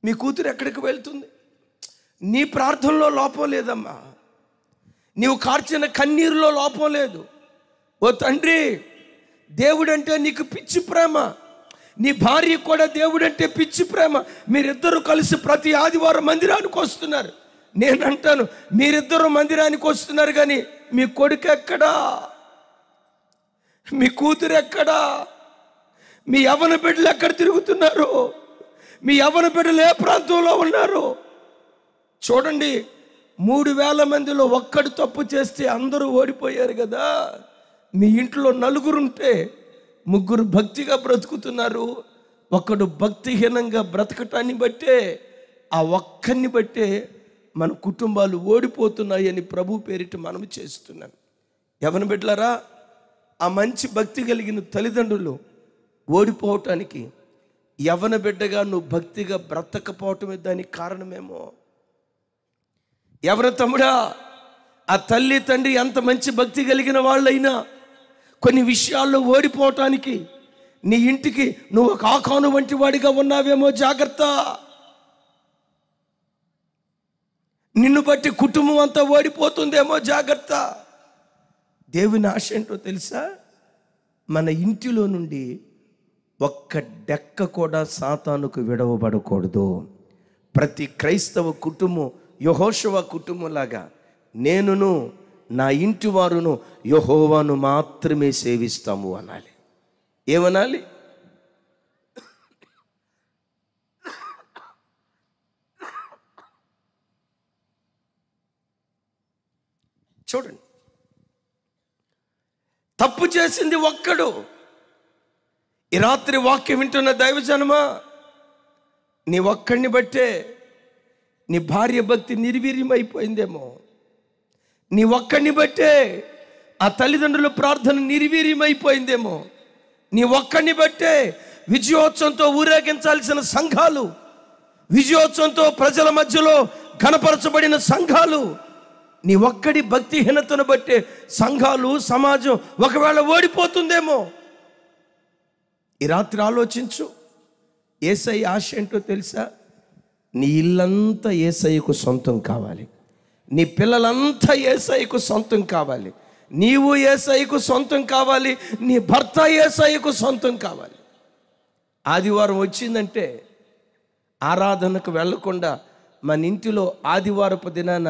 మీ కూతురు ఎక్కడికి వెళ్తుంది నీ ప్రార్థనలో లోపం లేదమ్మా నీవు కార్చిన కన్నీరులో లోపం లేదు ఓ తండ్రి దేవుడంటే నీకు పిచ్చి ప్రేమ నీ భార్య కూడా దేవుడంటే పిచ్చి ప్రేమ మీరిద్దరూ కలిసి ప్రతి ఆదివారం మందిరానికి వస్తున్నారు నేనంటాను మీరిద్దరూ మందిరానికి వస్తున్నారు కానీ మీ కొడుకు ఎక్కడా మీ కూతురు ఎక్కడా మీ యవన బిడ్డలు ఎక్కడ తిరుగుతున్నారు మీ యవన బిడ్డలు ఏ ప్రాంతంలో ఉన్నారు చూడండి మూడు వేల మందిలో ఒక్కడు తప్పు చేస్తే అందరూ ఓడిపోయారు కదా మీ ఇంట్లో నలుగురుంటే ముగ్గురు భక్తిగా బ్రతుకుతున్నారు ఒకడు భక్తిహీనంగా బ్రతకటాన్ని బట్టే ఆ ఒక్కరిని బట్టే మన కుటుంబాలు ఓడిపోతున్నాయని ప్రభు పేరిట మనం చేస్తున్నాం ఎవరిని బిడ్డలారా ఆ మంచి భక్తి కలిగిన తల్లిదండ్రులు ఓడిపోవటానికి యవన బిడ్డగా నువ్వు భక్తిగా బ్రతకపోవటమే దానికి కారణమేమో ఎవరు తమ్ముడా ఆ తల్లి తండ్రి ఎంత మంచి భక్తి కలిగిన వాళ్ళైనా కొన్ని విషయాల్లో ఓడిపోవటానికి నీ ఇంటికి నువ్వు ఒక వంటి వాడిగా ఉన్నావేమో జాగ్రత్త నిన్ను బట్టి కుటుంబం అంతా ఓడిపోతుందేమో జాగ్రత్త దేవుని ఆశ ఏంటో తెలుసా మన ఇంటిలో నుండి ఒక్క డెక్క కూడా సాతానుకు విడవబడకూడదు ప్రతి క్రైస్తవ కుటుంబం యహోశవ కుటుంబంలాగా నేనును నా ఇంటి వారును యహోవాను మాత్రమే సేవిస్తాము అనాలి ఏమనాలి చూడండి తప్పు చేసింది ఒక్కడు ఈ రాత్రి వాక్యం వింటున్న దైవజనమా నీ ఒక్కడిని బట్టే నీ భార్య భక్తి నిర్వీర్యమైపోయిందేమో నీ ఒక్కడిని బట్టే ఆ తల్లిదండ్రుల ప్రార్థన నిర్వీర్యమైపోయిందేమో నీ ఒక్కడిని బట్టే విజయోత్సవంతో ఊరేగించాల్సిన సంఘాలు విజయోత్సవంతో ప్రజల మధ్యలో కనపరచబడిన సంఘాలు నీ ఒక్కడి భక్తిహీనతను బట్టి సంఘాలు సమాజం ఒకవేళ ఓడిపోతుందేమో ఈ రాత్రి ఆలోచించు ఏసఐ ఆశ ఏంటో తెలుసా నీ ఇల్లంతా ఏసఐకు సొంతం కావాలి నీ పిల్లలంతా ఏసఐకు సొంతం కావాలి నీవు ఏసఐకు సొంతం కావాలి నీ భర్త ఏసఐకు సొంతం కావాలి ఆదివారం వచ్చిందంటే ఆరాధనకు వెళ్లకుండా మన ఇంటిలో ఆదివారపు దినాన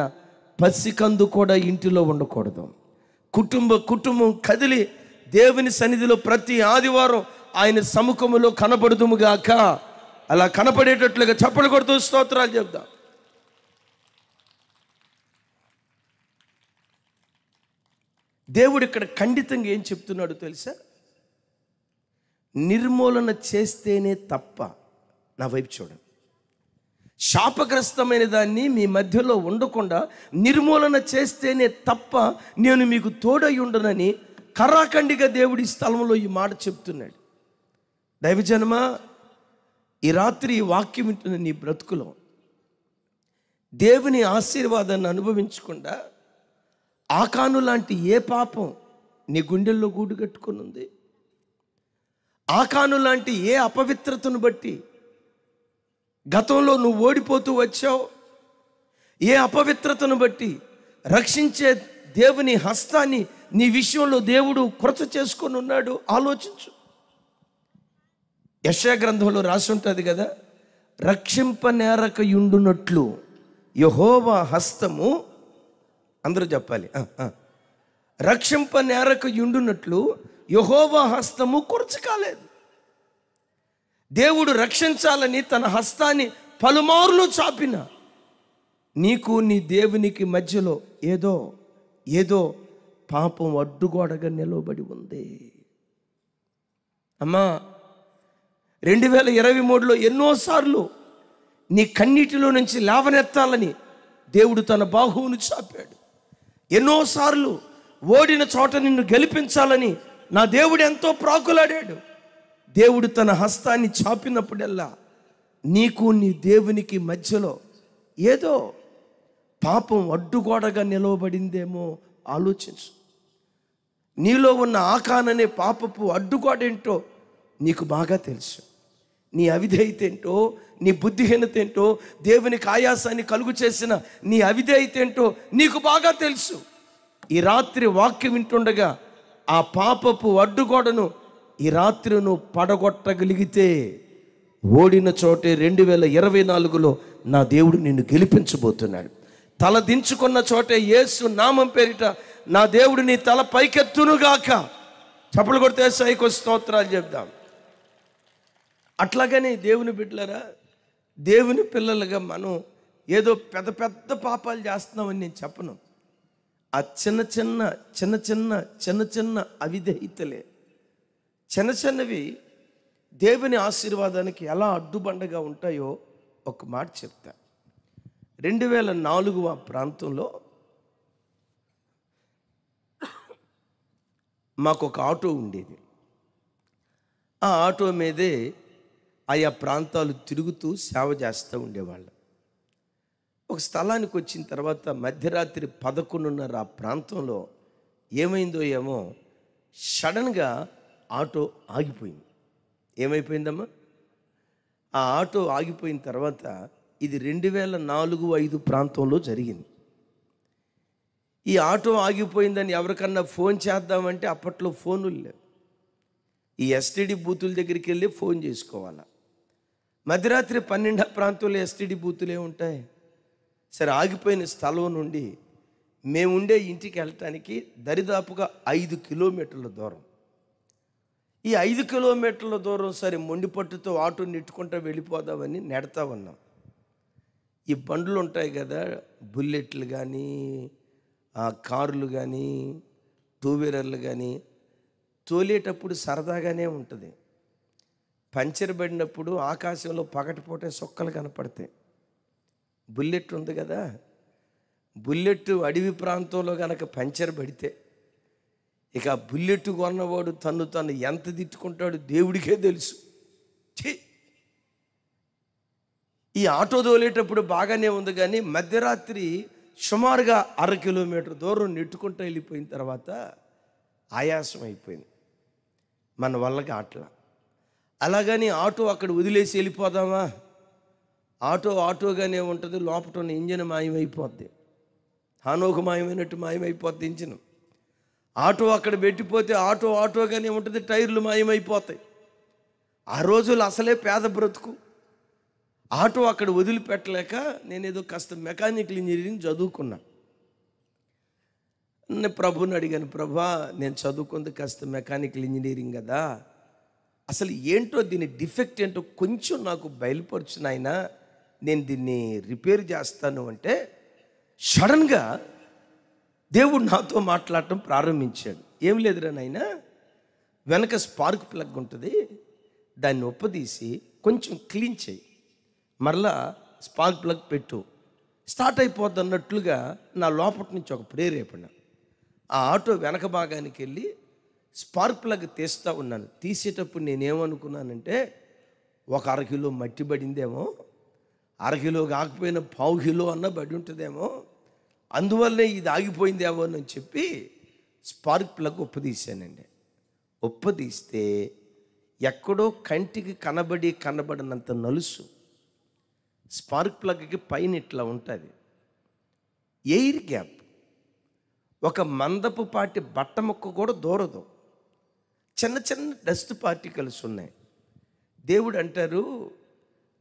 పసికందు కూడా ఇంటిలో ఉండకూడదు కుటుంబ కుటుంబం కదిలి దేవుని సన్నిధిలో ప్రతి ఆదివారం ఆయన సముఖములో కనబడుదుముగాక అలా కనపడేటట్లుగా చప్పలు కొడుతూ స్తోత్రాలు చెప్దాం దేవుడు ఇక్కడ ఖండితంగా ఏం చెప్తున్నాడు తెలుసా నిర్మూలన చేస్తేనే తప్ప నా వైపు చూడండి శాపగ్రస్తమైన దాన్ని మీ మధ్యలో ఉండకుండా నిర్మూలన చేస్తేనే తప్ప నేను మీకు తోడై ఉండనని కర్రాఖండిగా దేవుడి స్థలంలో ఈ మాట చెప్తున్నాడు దైవజన్మ ఈ రాత్రి ఈ వాక్యం వింటున్న నీ బ్రతుకులో దేవుని ఆశీర్వాదాన్ని అనుభవించకుండా ఆకాను లాంటి ఏ పాపం నీ గుండెల్లో గూడు కట్టుకుని ఉంది ఆకాను లాంటి ఏ అపవిత్రతను బట్టి గతంలో నువ్వు ఓడిపోతూ వచ్చావు ఏ అపవిత్రతను బట్టి రక్షించే దేవుని హస్తాన్ని నీ విషయంలో దేవుడు కొరత చేసుకొని ఉన్నాడు ఆలోచించు యశా గ్రంథంలో రాసి ఉంటుంది కదా రక్షింప యుండునట్లు యహోవ హస్తము అందరూ చెప్పాలి రక్షింప యుండునట్లు యహోవ హస్తము కాలేదు దేవుడు రక్షించాలని తన హస్తాన్ని పలుమార్లు చాపిన నీకు నీ దేవునికి మధ్యలో ఏదో ఏదో పాపం అడ్డుగోడగా నిలవబడి ఉంది అమ్మా రెండు వేల ఇరవై మూడులో ఎన్నోసార్లు నీ కన్నీటిలో నుంచి లేవనెత్తాలని దేవుడు తన బాహువును చాపాడు ఎన్నోసార్లు ఓడిన చోట నిన్ను గెలిపించాలని నా దేవుడు ఎంతో ప్రాకులాడాడు దేవుడు తన హస్తాన్ని చాపినప్పుడల్లా నీకు నీ దేవునికి మధ్యలో ఏదో పాపం అడ్డుగోడగా నిలవబడిందేమో ఆలోచించు నీలో ఉన్న ఆకాననే పాపపు అడ్డుగోడేంటో నీకు బాగా తెలుసు నీ అవిధేయత ఏంటో నీ బుద్ధిహీనత ఏంటో దేవునికి ఆయాసాన్ని కలుగు చేసిన నీ అవిధేయత ఏంటో నీకు బాగా తెలుసు ఈ రాత్రి వాక్యం వింటుండగా ఆ పాపపు అడ్డుగోడను ఈ రాత్రి నువ్వు పడగొట్టగలిగితే ఓడిన చోటే రెండు వేల ఇరవై నాలుగులో నా దేవుడు నిన్ను గెలిపించబోతున్నాడు తల దించుకున్న చోటే యేసు నామం పేరిట నా దేవుడు నీ తల పైకెత్తునుగాక చప్పలు కొడితే సైకో స్తోత్రాలు చెప్దాం అట్లాగనే దేవుని బిడ్డలరా దేవుని పిల్లలుగా మనం ఏదో పెద్ద పెద్ద పాపాలు చేస్తున్నామని నేను చెప్పను ఆ చిన్న చిన్న చిన్న చిన్న చిన్న చిన్న అవిధేయతలే చిన్న చిన్నవి దేవుని ఆశీర్వాదానికి ఎలా అడ్డుబండగా ఉంటాయో ఒక మాట చెప్తా రెండు వేల నాలుగు ఆ ప్రాంతంలో మాకు ఒక ఆటో ఉండేది ఆ ఆటో మీదే ఆయా ప్రాంతాలు తిరుగుతూ సేవ చేస్తూ ఉండేవాళ్ళం ఒక స్థలానికి వచ్చిన తర్వాత మధ్యరాత్రి పదకొండున్నర ఆ ప్రాంతంలో ఏమైందో ఏమో సడన్గా ఆటో ఆగిపోయింది ఏమైపోయిందమ్మా ఆ ఆటో ఆగిపోయిన తర్వాత ఇది రెండు వేల నాలుగు ఐదు ప్రాంతంలో జరిగింది ఈ ఆటో ఆగిపోయిందని ఎవరికన్నా ఫోన్ చేద్దామంటే అప్పట్లో ఫోనులు లేవు ఈ ఎస్టీడీ బూతుల దగ్గరికి వెళ్ళి ఫోన్ చేసుకోవాలా మధ్యరాత్రి పన్నెండు ప్రాంతంలో ఎస్టీడీ బూతులే ఉంటాయి సరే ఆగిపోయిన స్థలం నుండి మేముండే ఇంటికి వెళ్ళటానికి దరిదాపుగా ఐదు కిలోమీటర్ల దూరం ఈ ఐదు కిలోమీటర్ల దూరం సరే మొండిపట్టుతో ఆటో నెట్టుకుంటా వెళ్ళిపోదామని నెడతా ఉన్నాం ఈ బండ్లు ఉంటాయి కదా బుల్లెట్లు కానీ కార్లు కానీ టూ వీలర్లు కానీ తోలేటప్పుడు సరదాగానే ఉంటుంది పంచర్ పడినప్పుడు ఆకాశంలో పగటిపోటే సొక్కలు కనపడతాయి బుల్లెట్ ఉంది కదా బుల్లెట్ అడవి ప్రాంతంలో కనుక పంచర్ పడితే ఇక బుల్లెట్ కొన్నవాడు తను తను ఎంత తిట్టుకుంటాడు దేవుడికే తెలుసు ఈ ఆటో తోలేటప్పుడు బాగానే ఉంది కానీ మధ్యరాత్రి సుమారుగా అర కిలోమీటర్ దూరం నెట్టుకుంటూ వెళ్ళిపోయిన తర్వాత ఆయాసం అయిపోయింది మన వల్లకి ఆటల అలాగని ఆటో అక్కడ వదిలేసి వెళ్ళిపోదామా ఆటో ఆటోగానే ఉంటుంది లోపల ఉన్న ఇంజిన్ మాయమైపోద్ది హానోకు మాయమైనట్టు మాయమైపోద్ది ఇంజిన్ ఆటో అక్కడ పెట్టిపోతే ఆటో ఆటోగానే ఉంటుంది టైర్లు మాయమైపోతాయి ఆ రోజులు అసలే పేద బ్రతుకు ఆటో అక్కడ వదిలిపెట్టలేక నేను ఏదో కాస్త మెకానికల్ ఇంజనీరింగ్ చదువుకున్నా నేను ప్రభుని అడిగాను ప్రభా నేను చదువుకుంది కాస్త మెకానికల్ ఇంజనీరింగ్ కదా అసలు ఏంటో దీని డిఫెక్ట్ ఏంటో కొంచెం నాకు బయలుపరుచున్నాయినా నేను దీన్ని రిపేర్ చేస్తాను అంటే సడన్గా దేవుడు నాతో మాట్లాడటం ప్రారంభించాడు ఏం లేదురా నాయన వెనక స్పార్క్ ప్లగ్ ఉంటుంది దాన్ని ఒప్పదీసి కొంచెం క్లీన్ చేయి మరలా స్పార్క్ ప్లగ్ పెట్టు స్టార్ట్ అయిపోద్ది అన్నట్లుగా నా లోపటి నుంచి ఒక ప్రేరేపణ ఆ ఆటో వెనక భాగానికి వెళ్ళి స్పార్క్ ప్లగ్ తీస్తూ ఉన్నాను తీసేటప్పుడు నేనేమనుకున్నానంటే ఒక అరకిలో మట్టి పడిందేమో అరకిలో కాకపోయిన పావు కిలో అన్న బడి ఉంటుందేమో అందువల్లే ఇది ఏమో అని చెప్పి స్పార్క్ ప్లగ్ ఉప్పదీశానండి ఉప్పదీస్తే ఎక్కడో కంటికి కనబడి కనబడినంత నలుసు స్పార్క్ ప్లగ్కి పైన ఇట్లా ఉంటుంది ఎయిర్ గ్యాప్ ఒక మందపు పాటి బట్ట మొక్క కూడా దూరదు చిన్న చిన్న డస్ట్ పార్టికల్స్ ఉన్నాయి దేవుడు అంటారు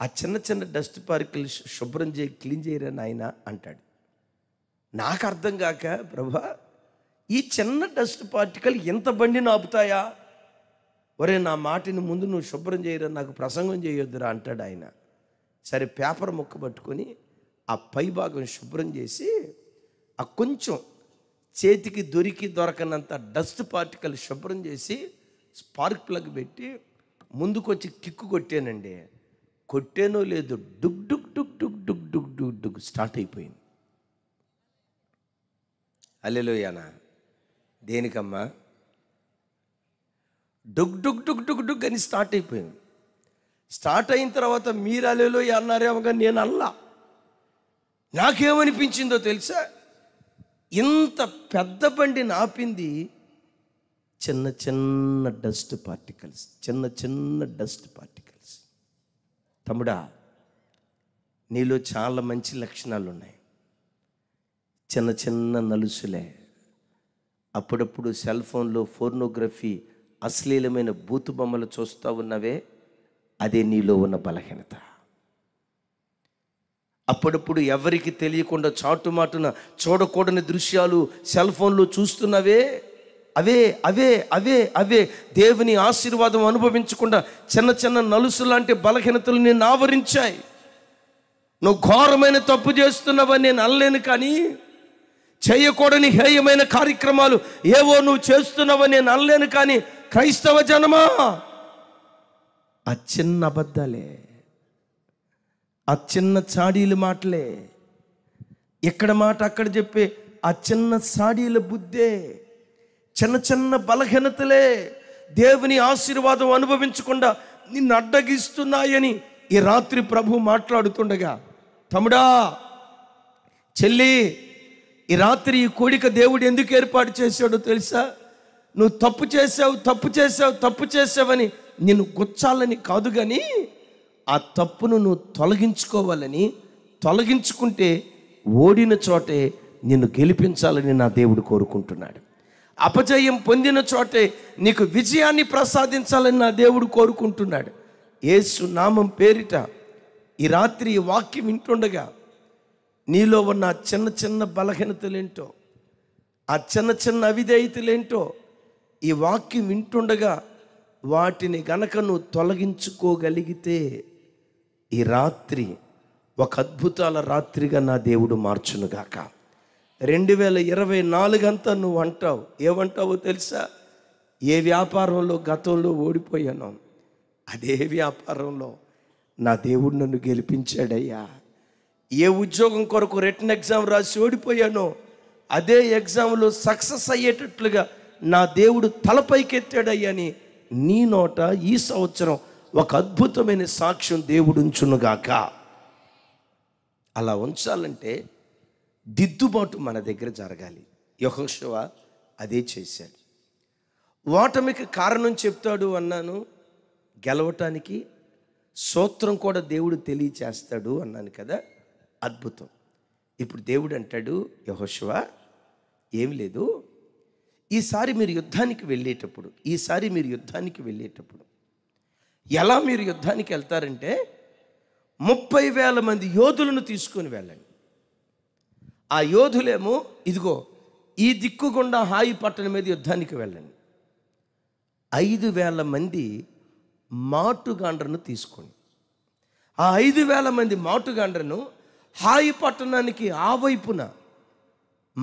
ఆ చిన్న చిన్న డస్ట్ పార్టికల్స్ శుభ్రం చేయి క్లీన్ చేయరని ఆయన అంటాడు నాకు అర్థం కాక ప్రభా ఈ చిన్న డస్ట్ పార్టికల్ ఎంత బండి ఆపుతాయా ఒరే నా మాటిని ముందు నువ్వు శుభ్రం చేయరా నాకు ప్రసంగం చేయొద్దురా అంటాడు ఆయన సరే పేపర్ ముక్క పట్టుకొని ఆ పై భాగం శుభ్రం చేసి ఆ కొంచెం చేతికి దొరికి దొరకనంత డస్ట్ పార్టికల్ శుభ్రం చేసి స్పార్క్ ప్లగ్ పెట్టి ముందుకొచ్చి కిక్కు కొట్టానండి కొట్టేనో లేదు డుగ్ డుగ్ డుగ్ డుగ్ డుగ్ డుగ్ డుగ్ డుగ్ స్టార్ట్ అయిపోయింది అల్లెలుయానా దేనికమ్మా డుగ్ డుగ్ డుగ్ డుగ్ డుగ్ అని స్టార్ట్ అయిపోయింది స్టార్ట్ అయిన తర్వాత మీరు అల్లెలుయ అన్నారేమో కానీ నేను అల్లా నాకేమనిపించిందో తెలుసా ఇంత పెద్ద బండి నాపింది చిన్న చిన్న డస్ట్ పార్టికల్స్ చిన్న చిన్న డస్ట్ పార్టికల్స్ తమ్ముడా నీలో చాలా మంచి లక్షణాలు ఉన్నాయి చిన్న చిన్న నలుసులే అప్పుడప్పుడు సెల్ ఫోన్లో ఫోర్నోగ్రఫీ అశ్లీలమైన బూతు బొమ్మలు చూస్తూ ఉన్నవే అదే నీలో ఉన్న బలహీనత అప్పుడప్పుడు ఎవరికి తెలియకుండా చాటుమాటున చూడకూడని దృశ్యాలు సెల్ ఫోన్లో చూస్తున్నవే అవే అవే అవే అవే దేవుని ఆశీర్వాదం అనుభవించకుండా చిన్న చిన్న నలుసు లాంటి బలహీనతలు నేను ఆవరించాయి నువ్వు ఘోరమైన తప్పు చేస్తున్నావని నేను అనలేను కానీ చేయకూడని హేయమైన కార్యక్రమాలు ఏవో నువ్వు చేస్తున్నావని నేను అనలేను కానీ క్రైస్తవ జనమా ఆ చిన్న అబద్ధాలే ఆ చిన్న చాడీలు మాటలే ఎక్కడ మాట అక్కడ చెప్పే ఆ చిన్న సాడీల బుద్ధే చిన్న చిన్న బలహీనతలే దేవుని ఆశీర్వాదం అనుభవించకుండా నిన్ను అడ్డగిస్తున్నాయని ఈ రాత్రి ప్రభు మాట్లాడుతుండగా తమ్ముడా చెల్లి ఈ రాత్రి ఈ కోడిక దేవుడు ఎందుకు ఏర్పాటు చేశాడో తెలుసా నువ్వు తప్పు చేసావు తప్పు చేసావు తప్పు చేసావని నిన్ను గుచ్చాలని కాదు కానీ ఆ తప్పును నువ్వు తొలగించుకోవాలని తొలగించుకుంటే ఓడిన చోటే నిన్ను గెలిపించాలని నా దేవుడు కోరుకుంటున్నాడు అపజయం పొందిన చోటే నీకు విజయాన్ని ప్రసాదించాలని నా దేవుడు కోరుకుంటున్నాడు ఏసు నామం పేరిట ఈ రాత్రి వాక్యం వింటుండగా నీలో ఉన్న చిన్న చిన్న బలహీనతలేంటో ఆ చిన్న చిన్న అవిధేయతలేంటో ఈ వాక్యం వింటుండగా వాటిని గనక నువ్వు తొలగించుకోగలిగితే ఈ రాత్రి ఒక అద్భుతాల రాత్రిగా నా దేవుడు మార్చునుగాక రెండు వేల ఇరవై నాలుగంతా నువ్వు అంటావు ఏమంటావో తెలుసా ఏ వ్యాపారంలో గతంలో ఓడిపోయానో అదే వ్యాపారంలో నా దేవుడు నన్ను గెలిపించాడయ్యా ఏ ఉద్యోగం కొరకు రిటర్న్ ఎగ్జామ్ రాసి ఓడిపోయానో అదే ఎగ్జామ్లో సక్సెస్ అయ్యేటట్లుగా నా దేవుడు తలపైకెత్తాడయ్యని నీ నోట ఈ సంవత్సరం ఒక అద్భుతమైన సాక్ష్యం దేవుడుంచునుగాక అలా ఉంచాలంటే దిద్దుబాటు మన దగ్గర జరగాలి యహోశివ అదే చేశాడు ఓటమికి కారణం చెప్తాడు అన్నాను గెలవటానికి సూత్రం కూడా దేవుడు తెలియచేస్తాడు అన్నాను కదా అద్భుతం ఇప్పుడు దేవుడు అంటాడు యహోశివ ఏం లేదు ఈసారి మీరు యుద్ధానికి వెళ్ళేటప్పుడు ఈసారి మీరు యుద్ధానికి వెళ్ళేటప్పుడు ఎలా మీరు యుద్ధానికి వెళ్తారంటే ముప్పై వేల మంది యోధులను తీసుకొని వెళ్ళండి ఆ యోధులేమో ఇదిగో ఈ దిక్కు గుండా హాయి పట్టణం మీద యుద్ధానికి వెళ్ళండి ఐదు వేల మంది మాటుగాండ్రను తీసుకోండి ఆ ఐదు వేల మంది మాటుగాండ్రను హాయి పట్టణానికి ఆ వైపున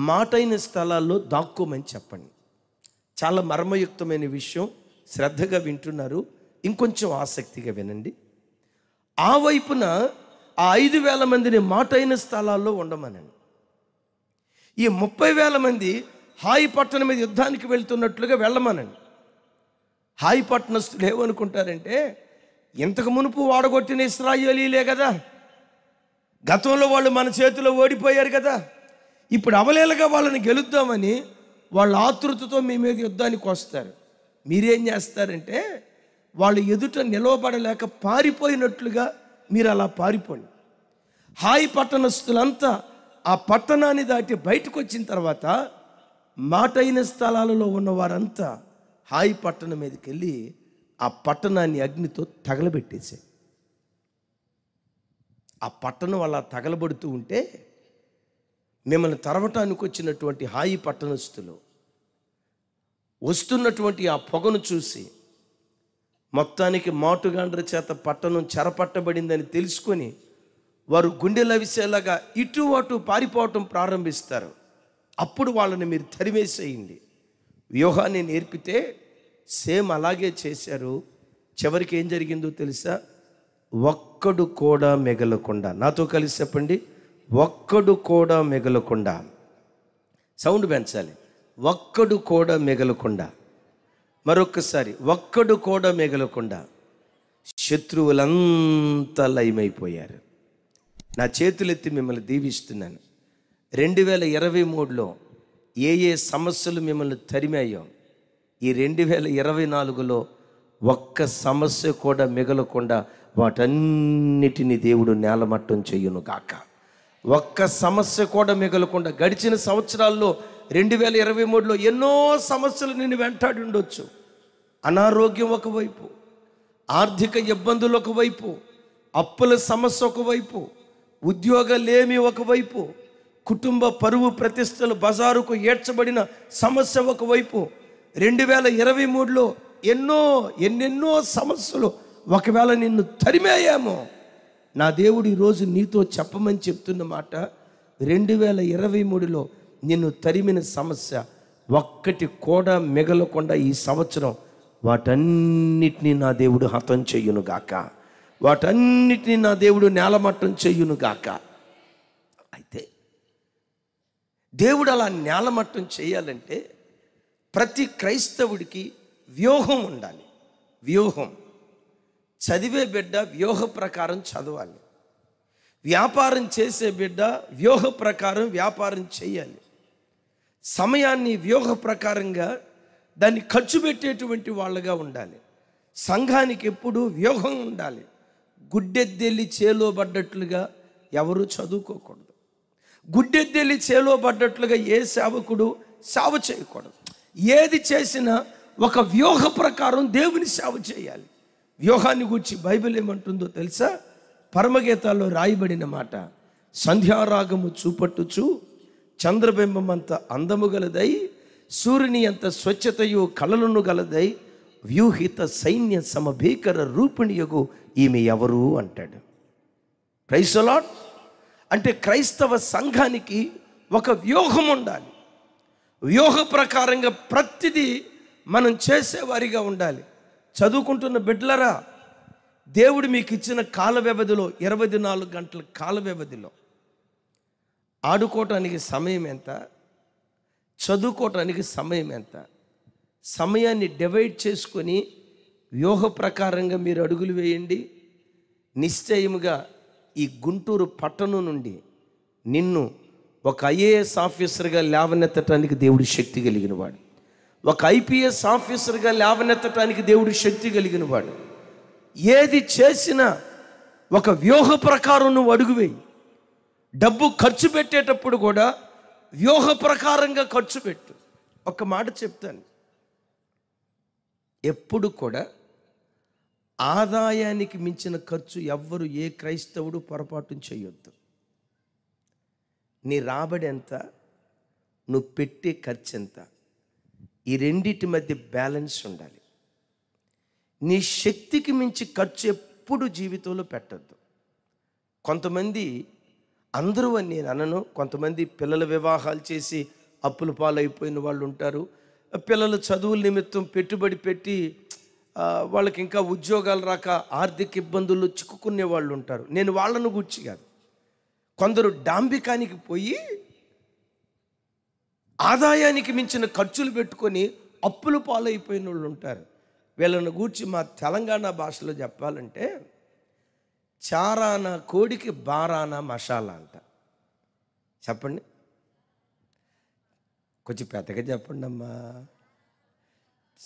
మాటైన స్థలాల్లో దాక్కోమని చెప్పండి చాలా మర్మయుక్తమైన విషయం శ్రద్ధగా వింటున్నారు ఇంకొంచెం ఆసక్తిగా వినండి ఆ వైపున ఆ ఐదు వేల మందిని మాటైన స్థలాల్లో ఉండమనండి ఈ ముప్పై వేల మంది హాయి పట్టణం మీద యుద్ధానికి వెళ్తున్నట్లుగా వెళ్ళమనండి హాయి పట్టణస్తులు ఏమనుకుంటారంటే ఇంతకు మునుపు వాడగొట్టిన ఇస్రాయలీలే కదా గతంలో వాళ్ళు మన చేతిలో ఓడిపోయారు కదా ఇప్పుడు అవలేలుగా వాళ్ళని గెలుద్దామని వాళ్ళ ఆతృతతో మీ మీద యుద్ధానికి వస్తారు మీరేం చేస్తారంటే వాళ్ళు ఎదుట నిలవబడలేక పారిపోయినట్లుగా మీరు అలా పారిపోండి హాయి పట్టణస్తులంతా ఆ పట్టణాన్ని దాటి బయటకు వచ్చిన తర్వాత మాటైన స్థలాలలో ఉన్న వారంతా హాయి పట్టణం మీదకి వెళ్ళి ఆ పట్టణాన్ని అగ్నితో తగలబెట్టేశాయి ఆ పట్టణం అలా తగలబడుతూ ఉంటే మిమ్మల్ని తరవటానికి వచ్చినటువంటి హాయి పట్టణస్థులు వస్తున్నటువంటి ఆ పొగను చూసి మొత్తానికి మాటుగాండ్ర చేత పట్టణం చెరపట్టబడిందని తెలుసుకొని వారు గుండెలవిసేలాగా ఇటు అటు పారిపోవటం ప్రారంభిస్తారు అప్పుడు వాళ్ళని మీరు తరివేసేయండి వ్యూహాన్ని నేర్పితే సేమ్ అలాగే చేశారు చివరికి ఏం జరిగిందో తెలుసా ఒక్కడు కూడా మిగలకుండా నాతో కలిసి చెప్పండి ఒక్కడు కూడా మిగలకుండా సౌండ్ పెంచాలి ఒక్కడు కూడా మిగలకుండా మరొక్కసారి ఒక్కడు కూడా మిగలకుండా శత్రువులంతా లయమైపోయారు నా చేతులెత్తి మిమ్మల్ని దీవిస్తున్నాను రెండు వేల ఇరవై మూడులో ఏ ఏ సమస్యలు మిమ్మల్ని తరిమాయో ఈ రెండు వేల ఇరవై నాలుగులో ఒక్క సమస్య కూడా మిగలకుండా వాటన్నిటిని దేవుడు నేలమట్టం చేయును గాక ఒక్క సమస్య కూడా మిగలకుండా గడిచిన సంవత్సరాల్లో రెండు వేల ఇరవై మూడులో ఎన్నో సమస్యలు నిన్ను వెంటాడి ఉండొచ్చు అనారోగ్యం ఒకవైపు ఆర్థిక ఇబ్బందులు ఒకవైపు అప్పుల సమస్య ఒకవైపు ఉద్యోగలేమి ఒకవైపు కుటుంబ పరువు ప్రతిష్టలు బజారుకు ఏడ్చబడిన సమస్య ఒకవైపు రెండు వేల ఇరవై మూడులో ఎన్నో ఎన్నెన్నో సమస్యలు ఒకవేళ నిన్ను తరిమేయేమో నా దేవుడు ఈరోజు నీతో చెప్పమని చెప్తున్న మాట రెండు వేల ఇరవై మూడులో నిన్ను తరిమిన సమస్య ఒక్కటి కూడా మిగలకుండా ఈ సంవత్సరం వాటన్నిటినీ నా దేవుడు హతం చెయ్యునుగాక వాటన్నిటినీ నా దేవుడు నేలమట్టం చెయ్యునుగాక అయితే దేవుడు అలా నేలమట్టం చేయాలంటే ప్రతి క్రైస్తవుడికి వ్యూహం ఉండాలి వ్యూహం చదివే బిడ్డ వ్యూహ ప్రకారం చదవాలి వ్యాపారం చేసే బిడ్డ వ్యూహ ప్రకారం వ్యాపారం చేయాలి సమయాన్ని వ్యూహ ప్రకారంగా దాన్ని ఖర్చు పెట్టేటువంటి వాళ్ళగా ఉండాలి సంఘానికి ఎప్పుడూ వ్యూహం ఉండాలి గుడ్డెద్దెల్లి చేలో పడ్డట్లుగా ఎవరు చదువుకోకూడదు గుడ్డెద్దెల్లి చేలో పడ్డట్లుగా ఏ సేవకుడు సేవ చేయకూడదు ఏది చేసినా ఒక వ్యూహ ప్రకారం దేవుని సేవ చేయాలి వ్యూహాన్ని గురించి బైబిల్ ఏమంటుందో తెలుసా పరమగీతాల్లో రాయబడిన మాట సంధ్యారాగము చూపట్టుచు అంత అందము గలదై సూర్యుని అంత స్వచ్ఛతయు కళలను గలదై వ్యూహిత సైన్య సమభీకర రూపిణియగు ఈమె ఎవరు అంటాడు క్రైస్తలాట్ అంటే క్రైస్తవ సంఘానికి ఒక వ్యూహం ఉండాలి వ్యూహ ప్రకారంగా ప్రతిదీ మనం చేసేవారిగా ఉండాలి చదువుకుంటున్న బిడ్డలరా దేవుడు మీకు ఇచ్చిన కాల వ్యవధిలో ఇరవై నాలుగు గంటల కాల వ్యవధిలో ఆడుకోవటానికి సమయం ఎంత చదువుకోవటానికి సమయం ఎంత సమయాన్ని డివైడ్ చేసుకొని వ్యూహ ప్రకారంగా మీరు అడుగులు వేయండి నిశ్చయముగా ఈ గుంటూరు పట్టణం నుండి నిన్ను ఒక ఐఏఎస్ ఆఫీసర్గా లేవనెత్తటానికి దేవుడి శక్తి కలిగినవాడు ఒక ఐపీఎస్ ఆఫీసర్గా లేవనెత్తటానికి దేవుడు శక్తి కలిగిన వాడు ఏది చేసినా ఒక వ్యూహ ప్రకారం నువ్వు అడుగువేయి డబ్బు ఖర్చు పెట్టేటప్పుడు కూడా వ్యూహ ప్రకారంగా ఖర్చు పెట్టు ఒక మాట చెప్తాను ఎప్పుడు కూడా ఆదాయానికి మించిన ఖర్చు ఎవ్వరు ఏ క్రైస్తవుడు పొరపాటు చేయొద్దు నీ రాబడి ఎంత నువ్వు పెట్టే ఖర్చు ఎంత ఈ రెండింటి మధ్య బ్యాలెన్స్ ఉండాలి నీ శక్తికి మించి ఖర్చు ఎప్పుడు జీవితంలో పెట్టద్దు కొంతమంది అందరూ అని నేను అనను కొంతమంది పిల్లల వివాహాలు చేసి అప్పులు పాలైపోయిన వాళ్ళు ఉంటారు పిల్లల చదువుల నిమిత్తం పెట్టుబడి పెట్టి వాళ్ళకి ఇంకా ఉద్యోగాలు రాక ఆర్థిక ఇబ్బందుల్లో చిక్కుకునే వాళ్ళు ఉంటారు నేను వాళ్ళను గుర్చి కాదు కొందరు డాంబికానికి పోయి ఆదాయానికి మించిన ఖర్చులు పెట్టుకొని అప్పులు పాలైపోయిన వాళ్ళు ఉంటారు వీళ్ళను గూర్చి మా తెలంగాణ భాషలో చెప్పాలంటే చారాన కోడికి బారాన మసాలా అంట చెప్పండి కొంచెం పెద్దగా చెప్పండి అమ్మా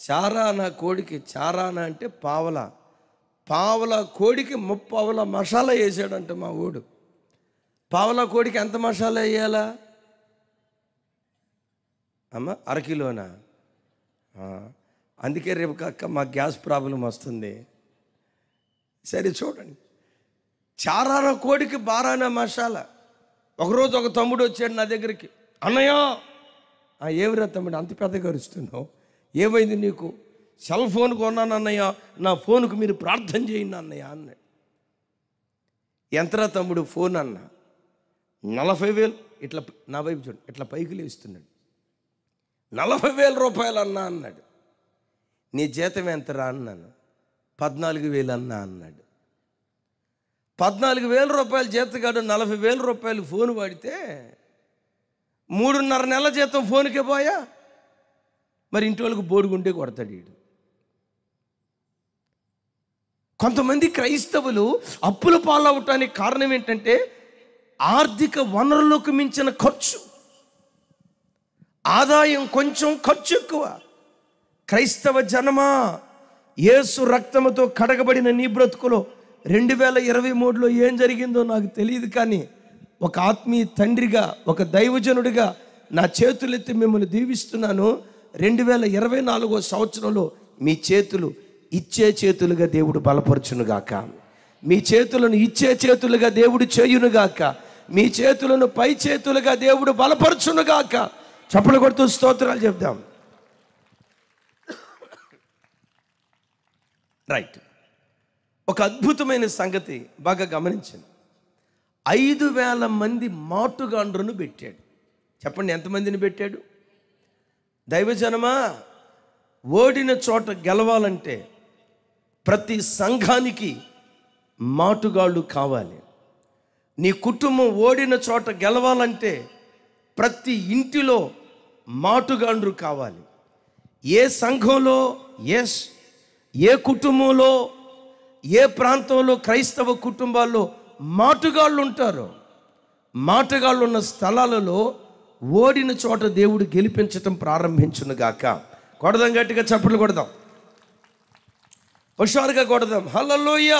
చారాన కోడికి చారాన అంటే పావల పావల కోడికి ముప్పావల మసాలా వేసాడంట మా ఊడు పావల కోడికి ఎంత మసాలా వేయాలా అమ్మ అరకిలోనా అందుకే రేపు కాక మా గ్యాస్ ప్రాబ్లం వస్తుంది సరే చూడండి చారాన కోడికి బారాన మసాల ఒకరోజు ఒక తమ్ముడు వచ్చాడు నా దగ్గరికి ఆ ఏమిరా తమ్ముడు అంత పెద్దగా అరుస్తున్నావు ఏమైంది నీకు సెల్ ఫోన్ కొన్నాను అన్నయ్య నా ఫోన్కు మీరు ప్రార్థన చేయండి అన్నయ్య అన్నాడు ఎంతరా తమ్ముడు ఫోన్ అన్న నలభై వేలు ఇట్లా నా వైపు చూడండి ఇట్లా పైకి లేస్తున్నాడు నలభై వేల రూపాయలు అన్నా అన్నాడు నీ జీతం ఎంతరా అన్నాను పద్నాలుగు వేలు అన్నా అన్నాడు పద్నాలుగు వేల రూపాయలు జీతగాడు నలభై వేల రూపాయలు ఫోన్ వాడితే మూడున్నర నెలల జీతం ఫోన్కే పోయా మరి ఇంటి వాళ్ళకి బోడుగుండే కొడతాడు వీడు కొంతమంది క్రైస్తవులు అప్పుల పాలవటానికి కారణం ఏంటంటే ఆర్థిక వనరులకు మించిన ఖర్చు ఆదాయం కొంచెం ఖర్చు ఎక్కువ క్రైస్తవ జనమా ఏసు రక్తముతో కడగబడిన నీ బ్రతుకులో రెండు వేల ఇరవై మూడులో ఏం జరిగిందో నాకు తెలియదు కానీ ఒక ఆత్మీయ తండ్రిగా ఒక దైవజనుడిగా నా చేతులెత్తి మిమ్మల్ని దీవిస్తున్నాను రెండు వేల ఇరవై నాలుగో సంవత్సరంలో మీ చేతులు ఇచ్చే చేతులుగా దేవుడు బలపరచునుగాక మీ చేతులను ఇచ్చే చేతులుగా దేవుడు చేయునుగాక మీ చేతులను పై చేతులుగా దేవుడు బలపరచునుగాక చప్పులు కొడుతూ స్తోత్రాలు చెప్దాం రైట్ ఒక అద్భుతమైన సంగతి బాగా గమనించింది ఐదు వేల మంది మాటుగాండ్రును పెట్టాడు చెప్పండి ఎంతమందిని పెట్టాడు దైవజనమా ఓడిన చోట గెలవాలంటే ప్రతి సంఘానికి మాటుగాళ్ళు కావాలి నీ కుటుంబం ఓడిన చోట గెలవాలంటే ప్రతి ఇంటిలో మాటుగాండ్రు కావాలి ఏ సంఘంలో ఎస్ ఏ కుటుంబంలో ఏ ప్రాంతంలో క్రైస్తవ కుటుంబాల్లో మాటుగాళ్ళు ఉంటారు మాటగాళ్ళు ఉన్న స్థలాలలో ఓడిన చోట దేవుడు గెలిపించటం ప్రారంభించునుగాక కొడదాం గట్టిగా చప్పట్లు కొడదాం హుషారుగా కొడదాం హలోయ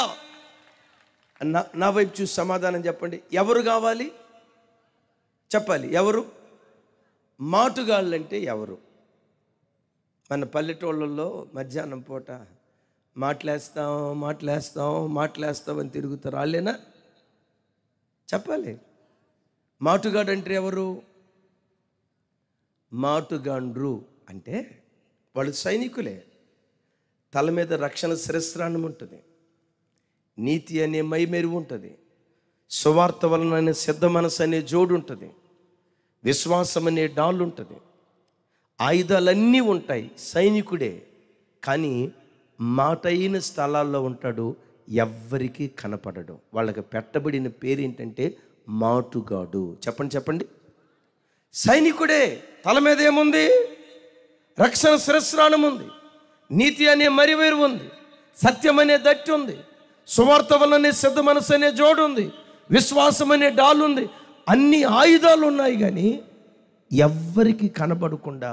నా వైపు చూసి సమాధానం చెప్పండి ఎవరు కావాలి చెప్పాలి ఎవరు మాటుగాళ్ళు అంటే ఎవరు మన పల్లెటూళ్ళల్లో మధ్యాహ్నం పూట మాట్లాస్తాం మాట్లాస్తాం మాట్లాస్తాం అని తిరుగుతారు వాళ్ళేనా చెప్పాలి మాటుగాడు అంటే ఎవరు మాటుగాండ్రు అంటే వాళ్ళు సైనికులే తల మీద రక్షణ శిరస్రాన్ని ఉంటుంది నీతి అనే మైమెరువు ఉంటుంది సువార్త వలన సిద్ధ మనసు అనే జోడు ఉంటుంది విశ్వాసం అనే డాల్ ఉంటుంది ఆయుధాలన్నీ ఉంటాయి సైనికుడే కానీ మాటైన స్థలాల్లో ఉంటాడు ఎవ్వరికీ కనపడడు వాళ్ళకి పెట్టబడిన పేరు ఏంటంటే మాటుగాడు చెప్పండి చెప్పండి సైనికుడే తల మీద ఏముంది రక్షణ శిరస్రాణం ఉంది నీతి అనే మరివేరు ఉంది సత్యం అనే దట్టి ఉంది సువార్త వల్లనే సిద్ధ మనసు అనే జోడు ఉంది విశ్వాసం అనే డాల్ ఉంది అన్ని ఆయుధాలు ఉన్నాయి కానీ ఎవ్వరికి కనబడకుండా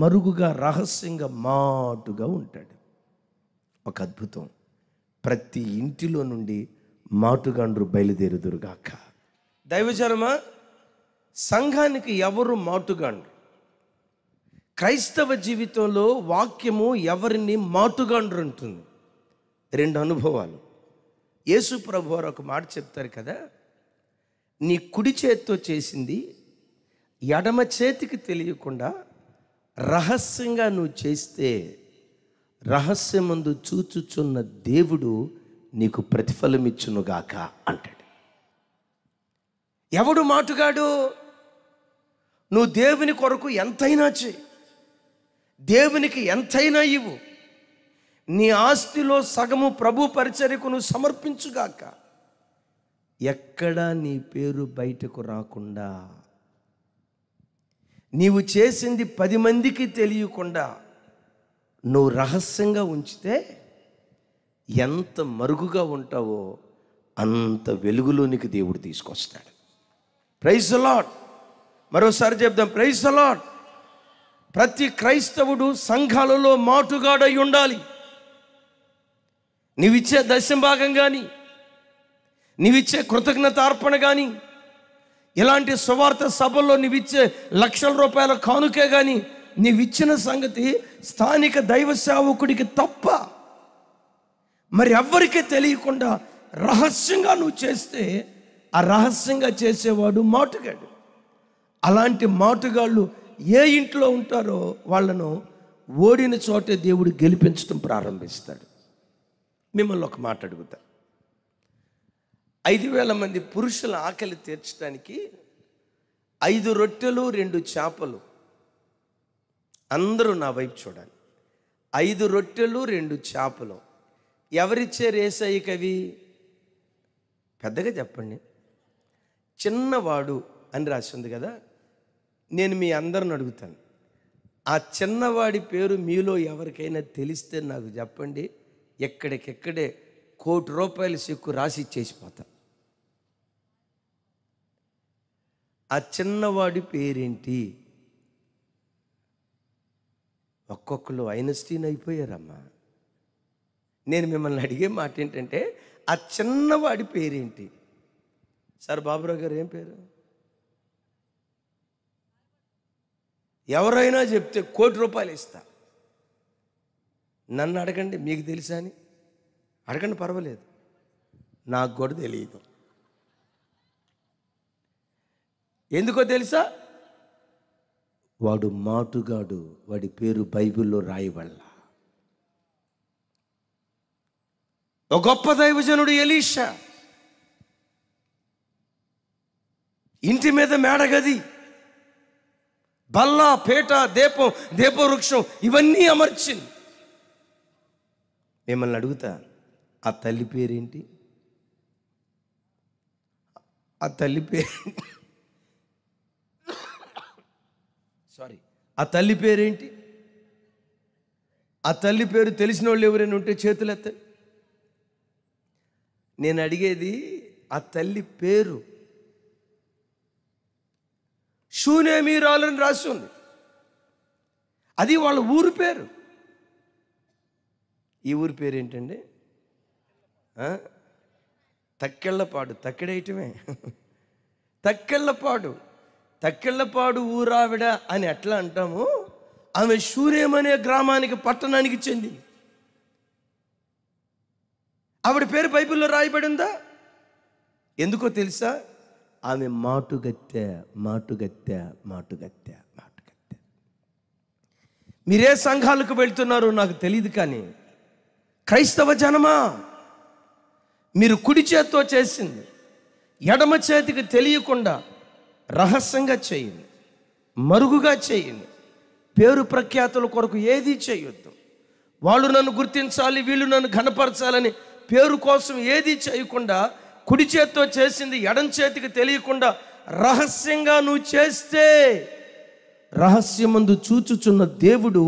మరుగుగా రహస్యంగా మాటుగా ఉంటాడు ఒక అద్భుతం ప్రతి ఇంటిలో నుండి మాటుగాండ్రు బయలుదేరుదురుగాక దైవజనమ సంఘానికి ఎవరు మాటుగాండ్రు క్రైస్తవ జీవితంలో వాక్యము ఎవరిని మాటుగాండ్రు ఉంటుంది రెండు అనుభవాలు యేసు ప్రభు ఒక మాట చెప్తారు కదా నీ కుడి చేతితో చేసింది ఎడమ చేతికి తెలియకుండా రహస్యంగా నువ్వు చేస్తే రహస్యమందు చూచుచున్న దేవుడు నీకు ప్రతిఫలం ఇచ్చునుగాక అంటాడు ఎవడు మాటుగాడు నువ్వు దేవుని కొరకు ఎంతైనా చేయి దేవునికి ఎంతైనా ఇవ్వు నీ ఆస్తిలో సగము ప్రభు పరిచర్యకు నువ్వు సమర్పించుగాక ఎక్కడా నీ పేరు బయటకు రాకుండా నీవు చేసింది పది మందికి తెలియకుండా నువ్వు రహస్యంగా ఉంచితే ఎంత మరుగుగా ఉంటావో అంత వెలుగులోనికి దేవుడు తీసుకొస్తాడు ప్రైజ్ అలాట్ మరోసారి చెప్దాం ప్రైజ్ అలాట్ ప్రతి క్రైస్తవుడు సంఘాలలో మాటుగాడై ఉండాలి నీవిచ్చే దశం భాగం కానీ నీవిచ్చే కృతజ్ఞత అర్పణ కానీ ఇలాంటి సువార్త సభల్లో నీవిచ్చే లక్షల రూపాయల కానుకే కానీ నీవిచ్చిన సంగతి స్థానిక దైవ సేవకుడికి తప్ప మరి ఎవ్వరికీ తెలియకుండా రహస్యంగా నువ్వు చేస్తే ఆ రహస్యంగా చేసేవాడు మాటుగాడు అలాంటి మాటుగాళ్ళు ఏ ఇంట్లో ఉంటారో వాళ్ళను ఓడిన చోటే దేవుడు గెలిపించడం ప్రారంభిస్తాడు మిమ్మల్ని ఒక మాట అడుగుతాడు ఐదు వేల మంది పురుషుల ఆకలి తీర్చడానికి ఐదు రొట్టెలు రెండు చేపలు అందరూ నా వైపు చూడాలి ఐదు రొట్టెలు రెండు చేపలు ఎవరిచ్చే రేసాయి కవి పెద్దగా చెప్పండి చిన్నవాడు అని రాసింది కదా నేను మీ అందరిని అడుగుతాను ఆ చిన్నవాడి పేరు మీలో ఎవరికైనా తెలిస్తే నాకు చెప్పండి ఎక్కడికెక్కడే కోటి రూపాయలు చెక్కు రాసి చేసిపోతా ఆ చిన్నవాడి పేరేంటి ఒక్కొక్కరు ఐనస్టీన్ అయిపోయారమ్మా నేను మిమ్మల్ని అడిగే మాట ఏంటంటే ఆ చిన్నవాడి పేరేంటి సార్ బాబురావు గారు ఏం పేరు ఎవరైనా చెప్తే కోటి రూపాయలు ఇస్తా నన్ను అడగండి మీకు తెలుసా అని అడగండి పర్వాలేదు నాకు కూడా తెలియదు ఎందుకో తెలుసా వాడు మాటుగాడు వాడి పేరు బైబిల్లో వల్ల ఒక గొప్ప దైవజనుడు ఎలీషా ఇంటి మీద మేడగది బల్లా పేట దీపం దీపవృక్షం ఇవన్నీ అమర్చింది మిమ్మల్ని అడుగుతా ఆ తల్లి పేరేంటి ఆ తల్లి పేరు సారీ ఆ తల్లి పేరేంటి ఆ తల్లి పేరు తెలిసిన వాళ్ళు ఎవరైనా ఉంటే చేతులు ఎత్త నేను అడిగేది ఆ తల్లి పేరు షూనేమి రాలని రాస్తుంది అది వాళ్ళ ఊరు పేరు ఈ ఊరి పేరు ఏంటండి తక్కెళ్ళపాడు తక్కెడేయటమే తక్కెళ్ళపాడు తక్కెళ్ళపాడు ఊరావిడ అని ఎట్లా అంటాము ఆమె షూరేం అనే గ్రామానికి పట్టణానికి చెందింది ఆవిడ పేరు బైబిల్లో రాయబడిందా ఎందుకో తెలుసా ఆమె మాటుగత్తె మాటుగత్తె మాటుగత్తె మాటుగత్తె మీరే సంఘాలకు వెళ్తున్నారో నాకు తెలియదు కానీ క్రైస్తవ జనమా మీరు కుడి చేత్తో చేసింది ఎడమ చేతికి తెలియకుండా రహస్యంగా చేయండి మరుగుగా చేయండి పేరు ప్రఖ్యాతుల కొరకు ఏది చేయొద్దు వాళ్ళు నన్ను గుర్తించాలి వీళ్ళు నన్ను ఘనపరచాలని పేరు కోసం ఏది చేయకుండా కుడి చేత్తో చేసింది ఎడం చేతికి తెలియకుండా రహస్యంగా నువ్వు చేస్తే రహస్యమందు చూచుచున్న దేవుడు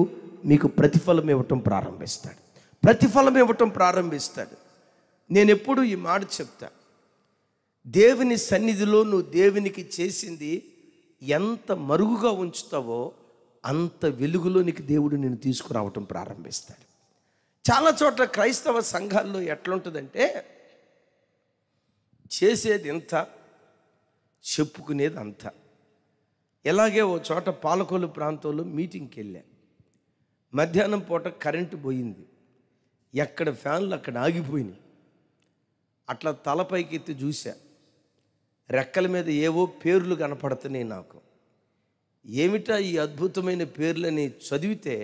మీకు ప్రతిఫలం ఇవ్వటం ప్రారంభిస్తాడు ప్రతిఫలం ఇవ్వటం ప్రారంభిస్తాడు నేను ఎప్పుడు ఈ మాట చెప్తా దేవుని సన్నిధిలో నువ్వు దేవునికి చేసింది ఎంత మరుగుగా ఉంచుతావో అంత వెలుగులోనికి దేవుడు నేను తీసుకురావటం ప్రారంభిస్తాడు చాలా చోట్ల క్రైస్తవ సంఘాల్లో ఎట్లుంటుందంటే చేసేది ఎంత చెప్పుకునేది అంత ఎలాగే ఓ చోట పాలకోలు ప్రాంతంలో మీటింగ్కి వెళ్ళా మధ్యాహ్నం పూట కరెంటు పోయింది ఎక్కడ ఫ్యాన్లు అక్కడ ఆగిపోయినాయి అట్లా తలపైకి ఎత్తి చూశా రెక్కల మీద ఏవో పేర్లు కనపడుతున్నాయి నాకు ఏమిటా ఈ అద్భుతమైన పేర్లని చదివితే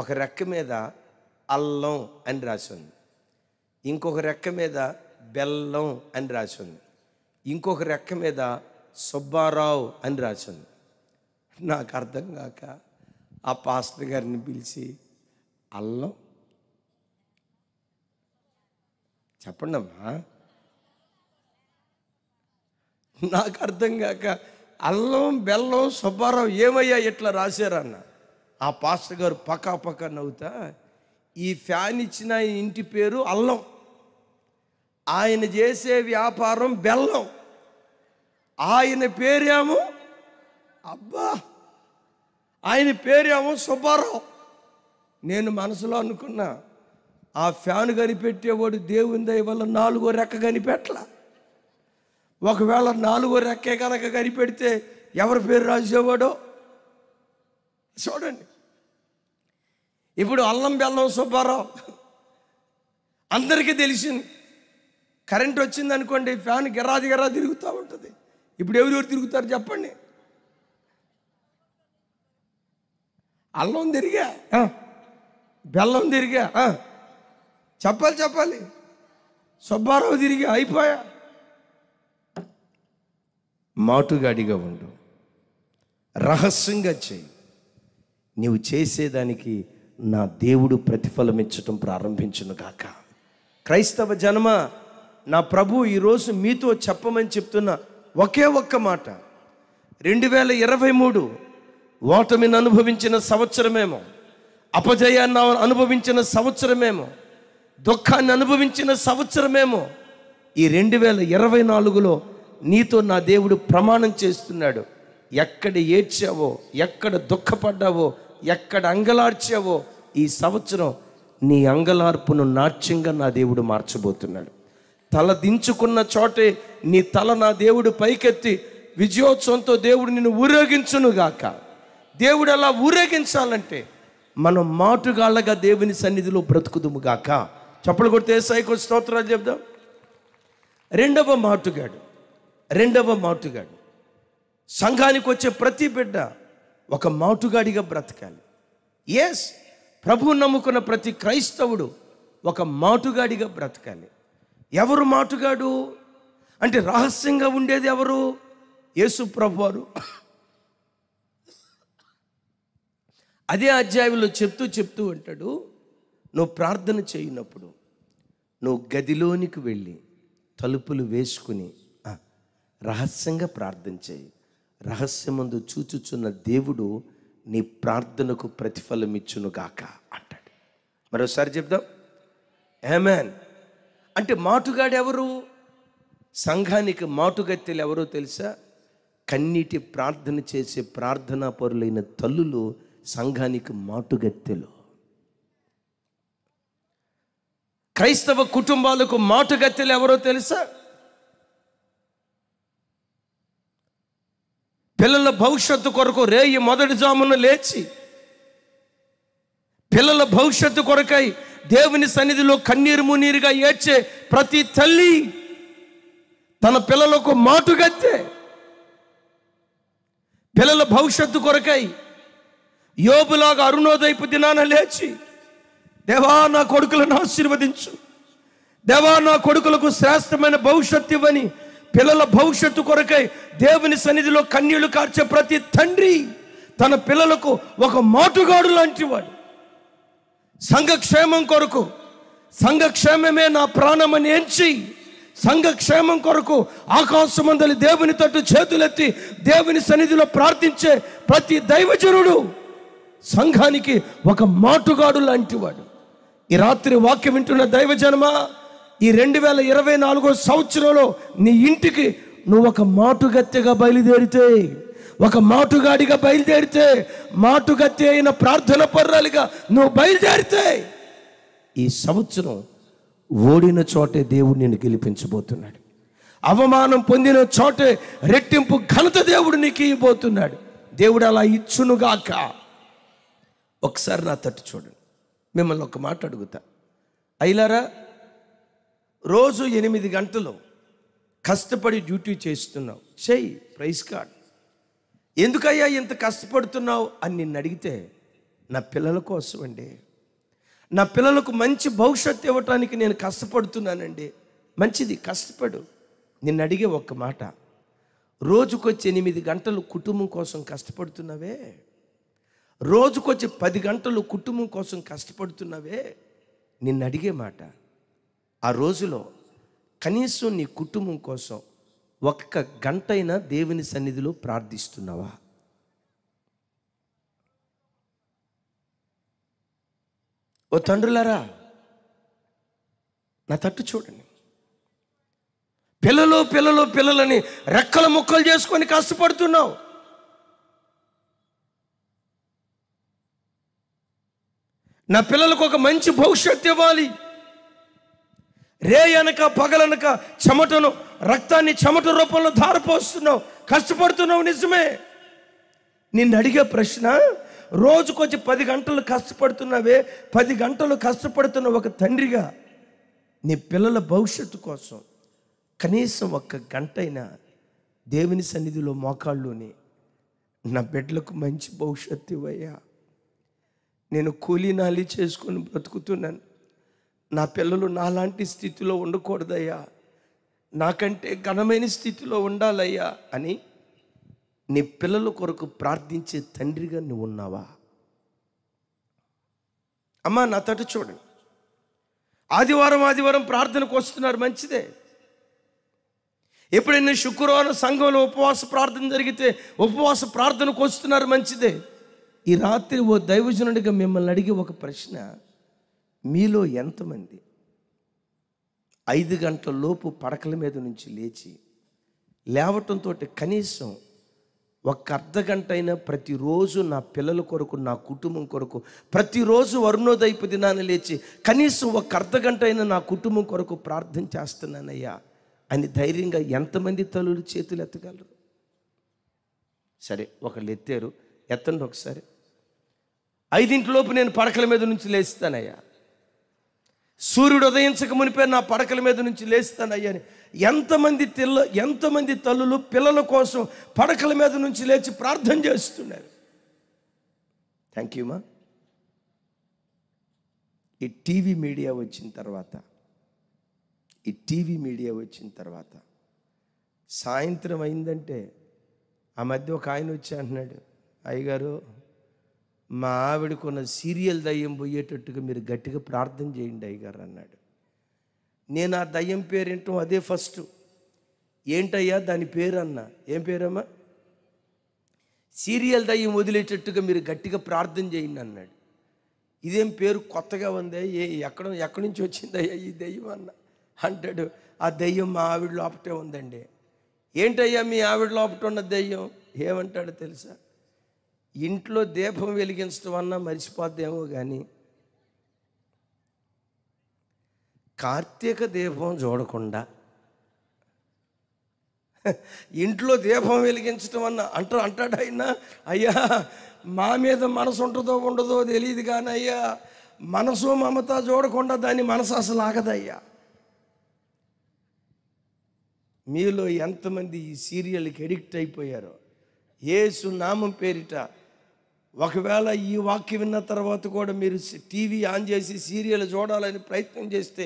ఒక రెక్క మీద అల్లం అని రాసింది ఇంకొక రెక్క మీద బెల్లం అని రాసింది ఇంకొక రెక్క మీద సుబ్బారావు అని రాసింది నాకు అర్థం కాక ఆ పాస్టర్ గారిని పిలిచి అల్లం చెప్పండమ్మా నాకు అర్థం కాక అల్లం బెల్లం సుబ్బారావు ఏమయ్యా ఇట్లా రాశారన్న ఆ పాస్టర్ గారు పక్కా పక్క నవ్వుతా ఈ ఫ్యాన్ ఇచ్చిన ఇంటి పేరు అల్లం ఆయన చేసే వ్యాపారం బెల్లం ఆయన పేరేమో అబ్బా ఆయన పేరేమో సుబ్బారావు నేను మనసులో అనుకున్నా ఆ ఫ్యాన్ కనిపెట్టేవాడు దేవుని దయ వల్ల నాలుగో రెక్క కనిపెట్టల ఒకవేళ నాలుగో రెక్కే కనుక కనిపెడితే ఎవరి పేరు రాసేవాడో చూడండి ఇప్పుడు అల్లం బెల్లం సుబ్బారావు అందరికీ తెలిసింది కరెంట్ వచ్చింది అనుకోండి ఫ్యాన్ గిరా గిరా తిరుగుతూ ఉంటుంది ఇప్పుడు ఎవరెవరు తిరుగుతారు చెప్పండి అల్లం తిరిగా బెల్లం తిరిగా చెప్పాలి చెప్పాలి సుబ్బారావు తిరిగి అయిపోయా మాటుగాడిగా ఉండు రహస్యంగా చేయి నీవు చేసేదానికి నా దేవుడు ప్రతిఫలం ఇచ్చటం ప్రారంభించును కాక క్రైస్తవ జన్మ నా ప్రభు ఈరోజు మీతో చెప్పమని చెప్తున్న ఒకే ఒక్క మాట రెండు వేల ఇరవై మూడు ఓటమిని అనుభవించిన సంవత్సరమేమో అపజయాన్ని అనుభవించిన సంవత్సరమేమో దుఃఖాన్ని అనుభవించిన సంవత్సరమేమో ఈ రెండు వేల ఇరవై నాలుగులో నీతో నా దేవుడు ప్రమాణం చేస్తున్నాడు ఎక్కడ ఏడ్చావో ఎక్కడ దుఃఖపడ్డావో ఎక్కడ అంగలార్చావో ఈ సంవత్సరం నీ అంగలార్పును నాట్యంగా నా దేవుడు మార్చబోతున్నాడు తల దించుకున్న చోటే నీ తల నా దేవుడు పైకెత్తి విజయోత్సవంతో దేవుడు నిన్ను ఊరేగించునుగాక దేవుడు అలా ఊరేగించాలంటే మనం మాటుగాళ్ళగా దేవుని సన్నిధిలో బ్రతుకుదుముగాక గాక చప్పలు కొడితే సైకో స్తోత్రాలు చెప్దాం రెండవ మాటుగాడు రెండవ మాటుగాడు సంఘానికి వచ్చే ప్రతి బిడ్డ ఒక మాటుగాడిగా బ్రతకాలి ఎస్ ప్రభువు నమ్ముకున్న ప్రతి క్రైస్తవుడు ఒక మాటుగాడిగా బ్రతకాలి ఎవరు మాటుగాడు అంటే రహస్యంగా ఉండేది ఎవరు యేసు ప్రభు వారు అదే అధ్యాయంలో చెప్తూ చెప్తూ ఉంటాడు నువ్వు ప్రార్థన చేయనప్పుడు నువ్వు గదిలోనికి వెళ్ళి తలుపులు వేసుకుని రహస్యంగా ప్రార్థన చేయి రహస్యమందు చూచుచున్న దేవుడు నీ ప్రార్థనకు ప్రతిఫలం ఇచ్చునుగాక అంటాడు మరోసారి చెప్దాం ఏమాన్ అంటే మాటుగాడెవరు సంఘానికి మాటుగత్తెలు ఎవరో తెలుసా కన్నీటి ప్రార్థన చేసే ప్రార్థనా పరులైన తల్లులు సంఘానికి మాటుగత్తెలు క్రైస్తవ కుటుంబాలకు మాటుగత్తెలు ఎవరో తెలుసా పిల్లల భవిష్యత్తు కొరకు రేయి మొదటి జామున లేచి పిల్లల భవిష్యత్తు కొరకై దేవుని సన్నిధిలో కన్నీరు మునీరుగా ఏడ్చే ప్రతి తల్లి తన పిల్లలకు మాటుగత్తె పిల్లల భవిష్యత్తు కొరకై యోబులాగా అరుణోదయపు దినాన లేచి దేవా నా కొడుకులను ఆశీర్వదించు దేవా నా కొడుకులకు శ్రేష్టమైన భవిష్యత్తు ఇవ్వని పిల్లల భవిష్యత్తు కొరకై దేవుని సన్నిధిలో కన్నీళ్లు కార్చే ప్రతి తండ్రి తన పిల్లలకు ఒక మాటుగాడు లాంటివాడు సంఘక్షేమం కొరకు సంఘక్షేమమే నా ప్రాణమని ఎంచి సంఘక్షేమం కొరకు ఆకాశమందలి దేవుని తట్టు చేతులెత్తి దేవుని సన్నిధిలో ప్రార్థించే ప్రతి దైవజనుడు సంఘానికి ఒక మాటుగాడు లాంటివాడు ఈ రాత్రి వాక్యం వింటున్న దైవజనమా ఈ రెండు వేల ఇరవై నాలుగో సంవత్సరంలో నీ ఇంటికి నువ్వు ఒక మాటుగత్తెగా బయలుదేరితే ఒక మాటుగాడిగా బయలుదేరితే మాటుగత్తె అయిన ప్రార్థన పర్రాలుగా నువ్వు బయలుదేరితే ఈ సంవత్సరం ఓడిన చోటే దేవుడు నేను గెలిపించబోతున్నాడు అవమానం పొందిన చోటే రెట్టింపు ఘనత దేవుడు నీకు ఇవ్వబోతున్నాడు దేవుడు అలా ఇచ్చునుగాక ఒకసారి నా తట్టు చూడండి మిమ్మల్ని ఒక మాట అడుగుతా అయిలారా రోజు ఎనిమిది గంటలు కష్టపడి డ్యూటీ చేస్తున్నావు చెయ్యి ప్రైస్ కార్డ్ ఎందుకయ్యా ఇంత కష్టపడుతున్నావు అని నిన్ను అడిగితే నా పిల్లల కోసం అండి నా పిల్లలకు మంచి భవిష్యత్తు ఇవ్వటానికి నేను కష్టపడుతున్నానండి మంచిది కష్టపడు నిన్ను అడిగే ఒక్క మాట రోజుకొచ్చి ఎనిమిది గంటలు కుటుంబం కోసం కష్టపడుతున్నావే రోజుకొచ్చి పది గంటలు కుటుంబం కోసం కష్టపడుతున్నవే నిన్ను అడిగే మాట ఆ రోజులో కనీసం నీ కుటుంబం కోసం ఒక్క గంటైనా దేవుని సన్నిధిలో ప్రార్థిస్తున్నావా ఓ తండ్రులారా నా తట్టు చూడండి పిల్లలు పిల్లలు పిల్లలని రెక్కల ముక్కలు చేసుకొని కష్టపడుతున్నావు నా పిల్లలకు ఒక మంచి భవిష్యత్తు ఇవ్వాలి రే అనక పగలనక చెమటను రక్తాన్ని చెమట రూపంలో ధారపోస్తున్నావు కష్టపడుతున్నావు నిజమే నిన్ను అడిగే ప్రశ్న రోజుకొచ్చి పది గంటలు కష్టపడుతున్నావే పది గంటలు కష్టపడుతున్న ఒక తండ్రిగా నీ పిల్లల భవిష్యత్తు కోసం కనీసం ఒక్క గంట అయినా దేవుని సన్నిధిలో మోకాళ్ళుని నా బిడ్డలకు మంచి భవిష్యత్తు ఇవ్వయ్యా నేను నాలి చేసుకొని బ్రతుకుతున్నాను నా పిల్లలు నాలాంటి స్థితిలో ఉండకూడదయ్యా నాకంటే ఘనమైన స్థితిలో ఉండాలయ్యా అని నీ పిల్లల కొరకు ప్రార్థించే తండ్రిగా నువ్వు ఉన్నావా అమ్మా నా తట చూడండి ఆదివారం ఆదివారం ప్రార్థనకు వస్తున్నారు మంచిదే ఎప్పుడైనా శుక్రవారం సంఘంలో ఉపవాస ప్రార్థన జరిగితే ఉపవాస ప్రార్థనకు వస్తున్నారు మంచిదే ఈ రాత్రి ఓ దైవజనుడిగా మిమ్మల్ని అడిగే ఒక ప్రశ్న మీలో ఎంతమంది ఐదు గంటల లోపు పడకల మీద నుంచి లేచి లేవటంతో కనీసం ఒక అర్ధ గంట అయినా ప్రతిరోజు నా పిల్లల కొరకు నా కుటుంబం కొరకు ప్రతిరోజు వరుణోదయపు దినాన్ని లేచి కనీసం ఒక అర్ధ గంట అయినా నా కుటుంబం కొరకు ప్రార్థన చేస్తున్నానయ్యా అని ధైర్యంగా ఎంతమంది తల్లులు చేతులు ఎత్తగలరు సరే ఒకళ్ళు ఎత్తారు ఎత్తండి ఒకసారి ఐదింటిలోపు నేను పడకల మీద నుంచి లేస్తానయ్యా సూర్యుడు ఉదయించక మునిపే నా పడకల మీద నుంచి లేస్తానయ్యా అని ఎంతమంది పిల్ల ఎంతమంది తల్లులు పిల్లల కోసం పడకల మీద నుంచి లేచి ప్రార్థన చేస్తున్నారు థ్యాంక్ యూ మా ఈ టీవీ మీడియా వచ్చిన తర్వాత ఈ టీవీ మీడియా వచ్చిన తర్వాత సాయంత్రం అయిందంటే ఆ మధ్య ఒక ఆయన వచ్చి అంటున్నాడు అయ్యగారు మా ఆవిడకున్న సీరియల్ దయ్యం పోయేటట్టుగా మీరు గట్టిగా ప్రార్థన చేయండి అయ్యగారు అన్నాడు నేను ఆ దయ్యం పేరేంటో అదే ఫస్ట్ ఏంటయ్యా దాని పేరు అన్న ఏం పేరమ్మా సీరియల్ దయ్యం వదిలేటట్టుగా మీరు గట్టిగా ప్రార్థన చేయండి అన్నాడు ఇదేం పేరు కొత్తగా ఉందే ఏ ఎక్కడ ఎక్కడి నుంచి వచ్చిందయ్యా ఈ దయ్యం అన్న అంటాడు ఆ దయ్యం మా ఆవిడ లోపటే ఉందండి ఏంటయ్యా మీ ఆవిడ లోపట ఉన్న దయ్యం ఏమంటాడో తెలుసా ఇంట్లో దీపం వెలిగించడం అన్నా మర్చిపోద్దేమో కానీ కార్తీక దీపం చూడకుండా ఇంట్లో దీపం వెలిగించడం అన్న అంటారు అంటాడైనా అయ్యా మా మీద మనసు ఉంటుందో ఉండదో తెలియదు కానీ అయ్యా మనసు మమత చూడకుండా దాన్ని మనసు అసలు ఆగదయ్యా మీలో ఎంతమంది ఈ సీరియల్కి ఎడిక్ట్ అయిపోయారో ఏసు నామం పేరిట ఒకవేళ ఈ వాక్యం విన్న తర్వాత కూడా మీరు టీవీ ఆన్ చేసి సీరియల్ చూడాలని ప్రయత్నం చేస్తే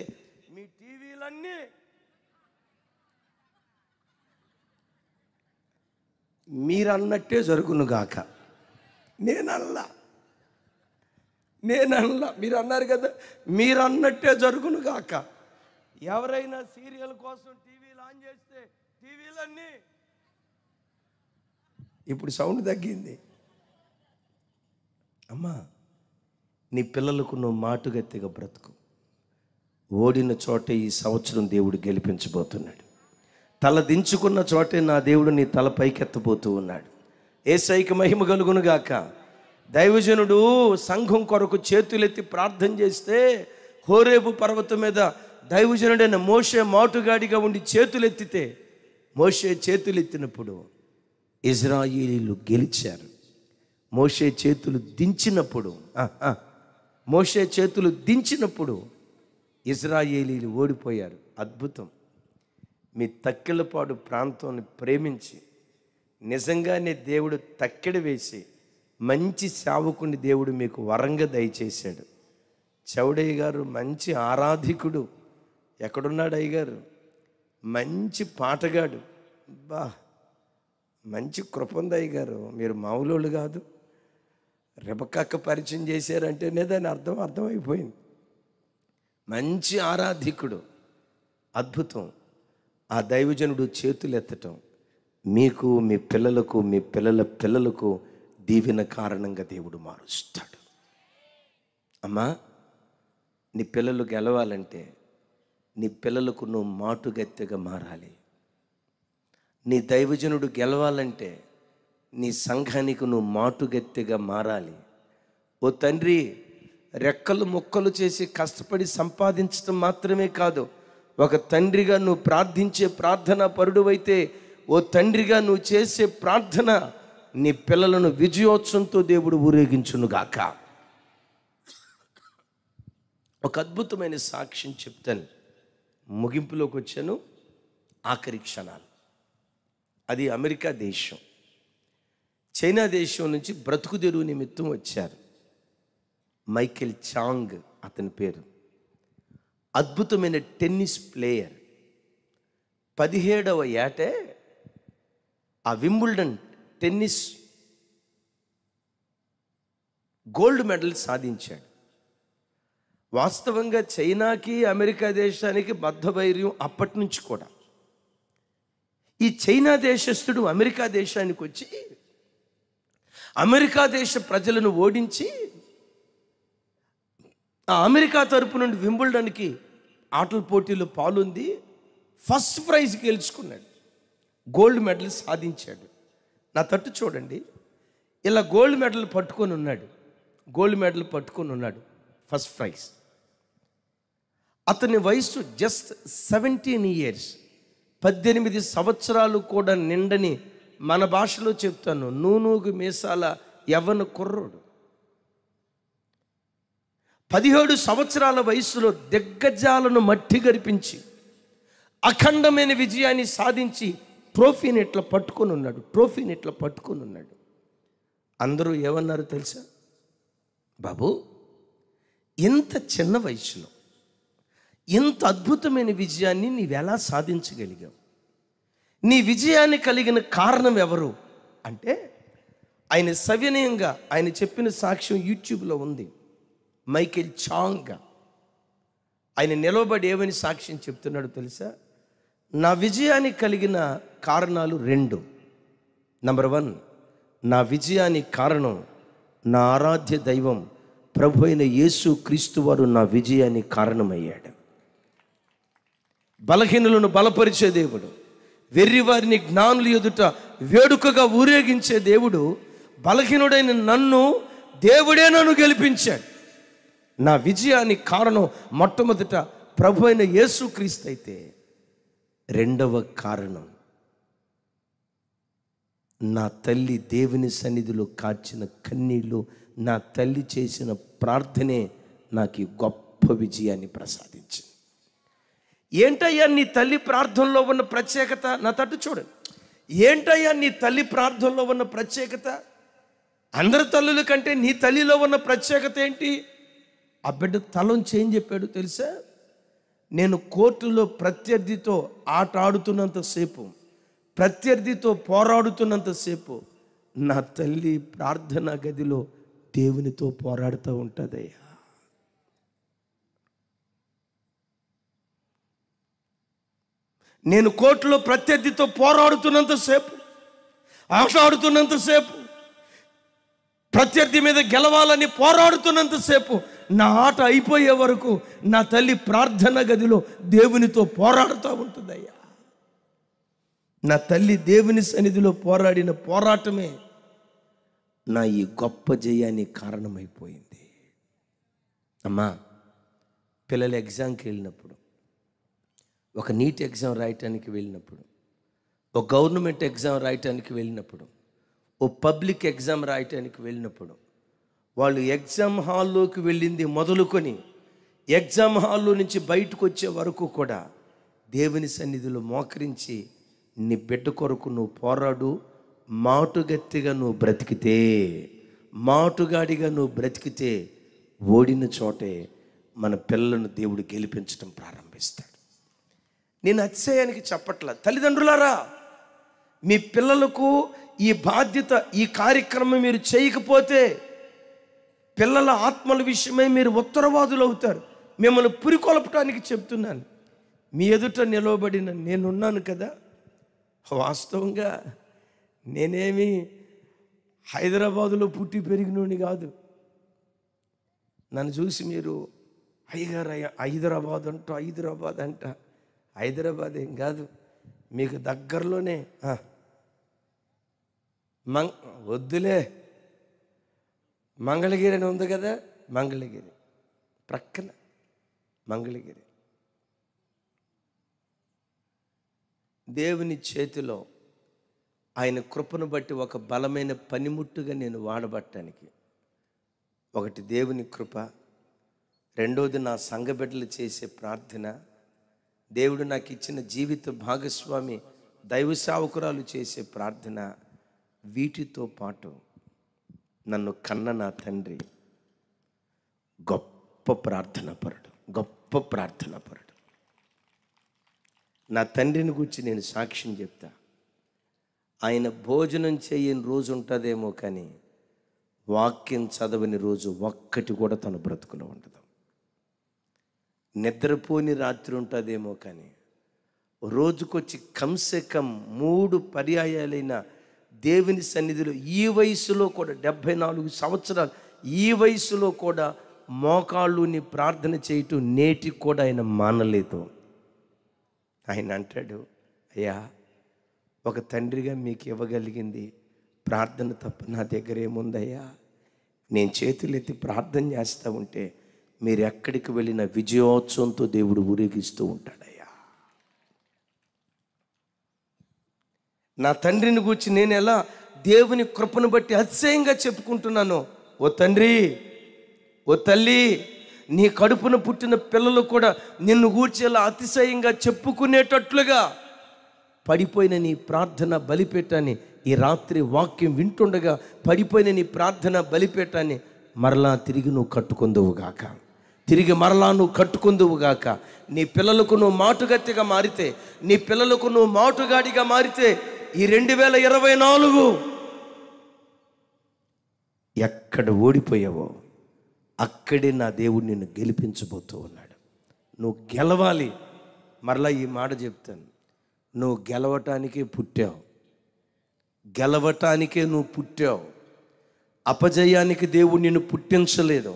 మీ టీవీలన్నీ మీరన్నట్టే గాక నేనల్లా నేనల్లా మీరు అన్నారు కదా మీరన్నట్టే గాక ఎవరైనా సీరియల్ కోసం టీవీలు ఆన్ చేస్తే టీవీలన్నీ ఇప్పుడు సౌండ్ తగ్గింది అమ్మా నీ పిల్లలకు నువ్వు మాటుగత్తిగా బ్రతుకు ఓడిన చోటే ఈ సంవత్సరం దేవుడు గెలిపించబోతున్నాడు తల దించుకున్న చోటే నా దేవుడు నీ తల పైకెత్తబోతూ ఉన్నాడు ఏసైకి మహిమ కలుగునుగాక దైవజనుడు సంఘం కొరకు చేతులెత్తి ప్రార్థన చేస్తే హోరేపు పర్వతం మీద దైవజనుడైన మోషే మాటుగాడిగా ఉండి చేతులెత్తితే మోషే చేతులెత్తినప్పుడు ఇజ్రాయిలీలు గెలిచారు మోషే చేతులు దించినప్పుడు మోషే చేతులు దించినప్పుడు ఇజ్రాయేలీలు ఓడిపోయారు అద్భుతం మీ తక్కెలపాడు ప్రాంతాన్ని ప్రేమించి నిజంగానే దేవుడు తక్కెడ వేసి మంచి సావుకుని దేవుడు మీకు వరంగా దయచేశాడు చౌడయ్య గారు మంచి ఆరాధికుడు ఎక్కడున్నాడు అయ్యగారు మంచి పాటగాడు బా మంచి కృపందయ్య గారు మీరు మామూలు కాదు రిబక్కకు పరిచయం చేశారంటేనే దాని అర్థం అర్థమైపోయింది మంచి ఆరాధికుడు అద్భుతం ఆ దైవజనుడు చేతులు ఎత్తటం మీకు మీ పిల్లలకు మీ పిల్లల పిల్లలకు దీవెన కారణంగా దేవుడు మారుస్తాడు అమ్మా నీ పిల్లలు గెలవాలంటే నీ పిల్లలకు నువ్వు మాటుగత్తెగా మారాలి నీ దైవజనుడు గెలవాలంటే నీ సంఘానికి నువ్వు మాటుగత్తిగా మారాలి ఓ తండ్రి రెక్కలు మొక్కలు చేసి కష్టపడి సంపాదించడం మాత్రమే కాదు ఒక తండ్రిగా నువ్వు ప్రార్థించే ప్రార్థన పరుడువైతే ఓ తండ్రిగా నువ్వు చేసే ప్రార్థన నీ పిల్లలను విజయోత్సవంతో దేవుడు ఊరేగించునుగాక ఒక అద్భుతమైన సాక్ష్యం చెప్తాను ముగింపులోకి వచ్చాను ఆఖరి క్షణాలు అది అమెరికా దేశం చైనా దేశం నుంచి బ్రతుకు తెరువు నిమిత్తం వచ్చారు మైకేల్ చాంగ్ అతని పేరు అద్భుతమైన టెన్నిస్ ప్లేయర్ పదిహేడవ ఏటే ఆ వింబుల్డన్ టెన్నిస్ గోల్డ్ మెడల్ సాధించాడు వాస్తవంగా చైనాకి అమెరికా దేశానికి బద్ధవైర్యం అప్పటి నుంచి కూడా ఈ చైనా దేశస్థుడు అమెరికా దేశానికి వచ్చి అమెరికా దేశ ప్రజలను ఓడించి అమెరికా తరపు నుండి వింబుల్డన్కి ఆటల పోటీలో పాలుంది ఫస్ట్ ప్రైజ్ గెలుచుకున్నాడు గోల్డ్ మెడల్ సాధించాడు నా తట్టు చూడండి ఇలా గోల్డ్ మెడల్ పట్టుకొని ఉన్నాడు గోల్డ్ మెడల్ పట్టుకొని ఉన్నాడు ఫస్ట్ ప్రైజ్ అతని వయసు జస్ట్ సెవెంటీన్ ఇయర్స్ పద్దెనిమిది సంవత్సరాలు కూడా నిండని మన భాషలో చెప్తాను నూనూగు మీసాల యవ్వన కుర్రోడు పదిహేడు సంవత్సరాల వయసులో దిగ్గజాలను మట్టి గరిపించి అఖండమైన విజయాన్ని సాధించి ట్రోఫీని ఇట్లా పట్టుకొని ఉన్నాడు ట్రోఫీని ఇట్లా పట్టుకొని ఉన్నాడు అందరూ ఏమన్నారు తెలుసా బాబు ఇంత చిన్న వయసులో ఇంత అద్భుతమైన విజయాన్ని నీవెలా సాధించగలిగావు నీ విజయాన్ని కలిగిన కారణం ఎవరు అంటే ఆయన సవినయంగా ఆయన చెప్పిన సాక్ష్యం యూట్యూబ్లో ఉంది మైకేల్ చాంగ్ ఆయన నిలబడి ఏమని సాక్ష్యం చెప్తున్నాడు తెలుసా నా విజయానికి కలిగిన కారణాలు రెండు నంబర్ వన్ నా విజయానికి కారణం నా ఆరాధ్య దైవం ప్రభు అయిన యేసు క్రీస్తు వారు నా విజయానికి కారణమయ్యాడు బలహీనులను బలపరిచే దేవుడు వెర్రివారిని జ్ఞానులు ఎదుట వేడుకగా ఊరేగించే దేవుడు బలహీనుడైన నన్ను దేవుడే నన్ను గెలిపించాడు నా విజయానికి కారణం మొట్టమొదట ప్రభు అయిన యేసుక్రీస్తు అయితే రెండవ కారణం నా తల్లి దేవుని సన్నిధిలో కాచిన కన్నీళ్ళు నా తల్లి చేసిన ప్రార్థనే నాకు గొప్ప విజయాన్ని ప్రసాదం ఏంటయ్యా నీ తల్లి ప్రార్థనలో ఉన్న ప్రత్యేకత నా తట్టు చూడండి ఏంటయ్యా నీ తల్లి ప్రార్థనలో ఉన్న ప్రత్యేకత అందరి తల్లుల కంటే నీ తల్లిలో ఉన్న ప్రత్యేకత ఏంటి ఆ బిడ్డ తలం చేయని చెప్పాడు తెలుసా నేను కోర్టులో ప్రత్యర్థితో ఆట ఆడుతున్నంతసేపు ప్రత్యర్థితో పోరాడుతున్నంతసేపు నా తల్లి ప్రార్థనా గదిలో దేవునితో పోరాడుతూ ఉంటుందయ్యా నేను కోర్టులో ప్రత్యర్థితో పోరాడుతున్నంతసేపు ఆటాడుతున్నంతసేపు ప్రత్యర్థి మీద గెలవాలని పోరాడుతున్నంతసేపు నా ఆట అయిపోయే వరకు నా తల్లి ప్రార్థన గదిలో దేవునితో పోరాడుతూ ఉంటుందయ్యా నా తల్లి దేవుని సన్నిధిలో పోరాడిన పోరాటమే నా ఈ గొప్ప జయానికి కారణమైపోయింది అమ్మా పిల్లలు ఎగ్జామ్కి వెళ్ళినప్పుడు ఒక నీట్ ఎగ్జామ్ రాయటానికి వెళ్ళినప్పుడు ఒక గవర్నమెంట్ ఎగ్జామ్ రాయటానికి వెళ్ళినప్పుడు ఓ పబ్లిక్ ఎగ్జామ్ రాయటానికి వెళ్ళినప్పుడు వాళ్ళు ఎగ్జామ్ హాల్లోకి వెళ్ళింది మొదలుకొని ఎగ్జామ్ హాల్లో నుంచి బయటకు వచ్చే వరకు కూడా దేవుని సన్నిధిలో మోకరించి నీ బిడ్డ కొరకు నువ్వు పోరాడు మాటుగత్తిగా నువ్వు బ్రతికితే మాటుగాడిగా నువ్వు బ్రతికితే ఓడిన చోటే మన పిల్లలను దేవుడు గెలిపించడం ప్రారంభిస్తాడు నేను అత్యయానికి చెప్పట్లేదు తల్లిదండ్రులారా మీ పిల్లలకు ఈ బాధ్యత ఈ కార్యక్రమం మీరు చేయకపోతే పిల్లల ఆత్మల విషయమై మీరు ఉత్తరవాదులు అవుతారు మిమ్మల్ని పురికొలపటానికి చెప్తున్నాను మీ ఎదుట నిలవబడిన నేనున్నాను కదా వాస్తవంగా నేనేమి హైదరాబాదులో పుట్టి పెరిగినోని కాదు నన్ను చూసి మీరు అయ్యగారు హైదరాబాద్ అంట హైదరాబాద్ అంట హైదరాబాద్ ఏం కాదు మీకు దగ్గరలోనే మంగ వద్దులే మంగళగిరి అని ఉంది కదా మంగళగిరి ప్రక్కన మంగళగిరి దేవుని చేతిలో ఆయన కృపను బట్టి ఒక బలమైన పనిముట్టుగా నేను వాడబట్టానికి ఒకటి దేవుని కృప రెండోది నా సంఘబిడ్డలు చేసే ప్రార్థన దేవుడు నాకు ఇచ్చిన జీవిత భాగస్వామి దైవ సావకురాలు చేసే ప్రార్థన వీటితో పాటు నన్ను కన్న నా తండ్రి గొప్ప ప్రార్థన పరుడు గొప్ప ప్రార్థన పరుడు నా తండ్రిని గురించి నేను సాక్ష్యం చెప్తా ఆయన భోజనం చేయని రోజు ఉంటుందేమో కానీ వాక్యం చదవని రోజు ఒక్కటి కూడా తను బ్రతుకులో ఉండదు నిద్రపోని రాత్రి ఉంటుందేమో కానీ రోజుకొచ్చి కంసెకం మూడు పర్యాయాలైన దేవుని సన్నిధిలో ఈ వయసులో కూడా డెబ్భై నాలుగు సంవత్సరాలు ఈ వయసులో కూడా మోకాళ్ళుని ప్రార్థన చేయటం నేటికి కూడా ఆయన మానలేదు ఆయన అంటాడు అయ్యా ఒక తండ్రిగా మీకు ఇవ్వగలిగింది ప్రార్థన తప్ప నా దగ్గర ఏముందయ్యా నేను చేతులెత్తి ప్రార్థన చేస్తూ ఉంటే మీరు ఎక్కడికి వెళ్ళిన విజయోత్సవంతో దేవుడు ఊరేగిస్తూ ఉంటాడయ్యా నా తండ్రిని గురించి నేను ఎలా దేవుని కృపను బట్టి అతిశయంగా చెప్పుకుంటున్నాను ఓ తండ్రి ఓ తల్లి నీ కడుపున పుట్టిన పిల్లలు కూడా నిన్ను గూర్చేలా అతిశయంగా చెప్పుకునేటట్లుగా పడిపోయిన నీ ప్రార్థన బలిపేటాన్ని ఈ రాత్రి వాక్యం వింటుండగా పడిపోయిన నీ ప్రార్థన బలిపేటాన్ని మరలా తిరిగి నువ్వు కట్టుకుందువుగాక తిరిగి మరలా నువ్వు కట్టుకుందువుగాక నీ పిల్లలకు నువ్వు మాటుగత్తిగా మారితే నీ పిల్లలకు నువ్వు మాటుగాడిగా మారితే ఈ రెండు వేల ఇరవై నాలుగు ఎక్కడ ఓడిపోయావో అక్కడే నా దేవుడు నిన్ను గెలిపించబోతూ ఉన్నాడు నువ్వు గెలవాలి మరలా ఈ మాట చెప్తాను నువ్వు గెలవటానికే పుట్టావు గెలవటానికే నువ్వు పుట్టావు అపజయానికి దేవుడు నిన్ను పుట్టించలేదు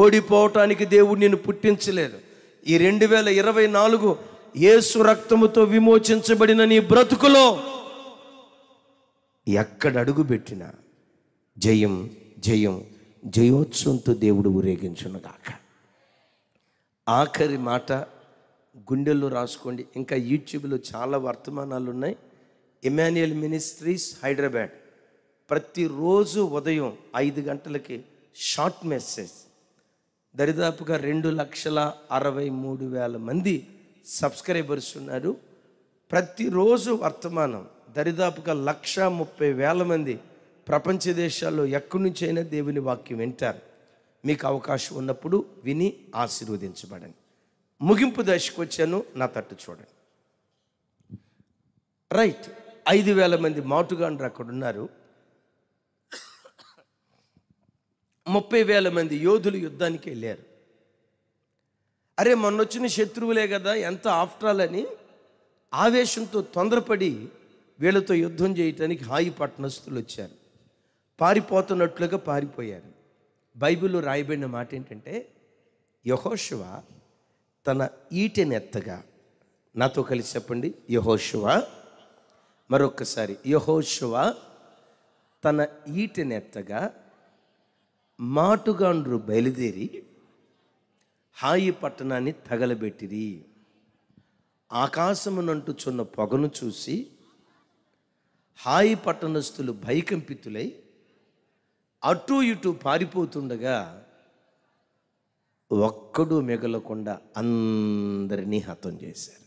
ఓడిపోవటానికి దేవుడు నేను పుట్టించలేదు ఈ రెండు వేల ఇరవై నాలుగు ఏసు రక్తముతో విమోచించబడిన నీ బ్రతుకులో ఎక్కడ అడుగు పెట్టినా జయం జయం జయోత్సవంతో దేవుడు ఊరేగించునుగాక ఆఖరి మాట గుండెల్లో రాసుకోండి ఇంకా యూట్యూబ్లో చాలా వర్తమానాలు ఉన్నాయి ఇమాన్యుయల్ మినిస్ట్రీస్ హైదరాబాద్ ప్రతిరోజు ఉదయం ఐదు గంటలకి షార్ట్ మెసేజ్ దరిదాపుగా రెండు లక్షల అరవై మూడు వేల మంది సబ్స్క్రైబర్స్ ఉన్నారు ప్రతిరోజు వర్తమానం దరిదాపుగా లక్ష ముప్పై వేల మంది ప్రపంచ దేశాల్లో ఎక్కడి నుంచైనా దేవుని వాక్యం వింటారు మీకు అవకాశం ఉన్నప్పుడు విని ఆశీర్వదించబడండి ముగింపు దశకు వచ్చాను నా తట్టు చూడండి రైట్ ఐదు వేల మంది మాటుగాండ్రు అక్కడ ఉన్నారు ముప్పై వేల మంది యోధులు యుద్ధానికి వెళ్ళారు అరే మొన్నొచ్చిన శత్రువులే కదా ఎంత ఆఫ్టర్ అని ఆవేశంతో తొందరపడి వీళ్ళతో యుద్ధం చేయటానికి హాయి పట్టణస్థులు వచ్చారు పారిపోతున్నట్లుగా పారిపోయారు బైబిల్లో రాయబడిన మాట ఏంటంటే యహోశివ తన ఈటెనెత్తగా నాతో కలిసి చెప్పండి యహోశివ మరొకసారి యహోశివ తన ఈటెనెత్తగా మాటుగాండ్రు బయలుదేరి హాయి పట్టణాన్ని తగలబెట్టిరి ఆకాశమునంటుచున్న పొగను చూసి హాయి పట్టణస్థులు భయకంపితులై అటు ఇటు పారిపోతుండగా ఒక్కడు మిగలకుండా అందరినీ హతం చేశారు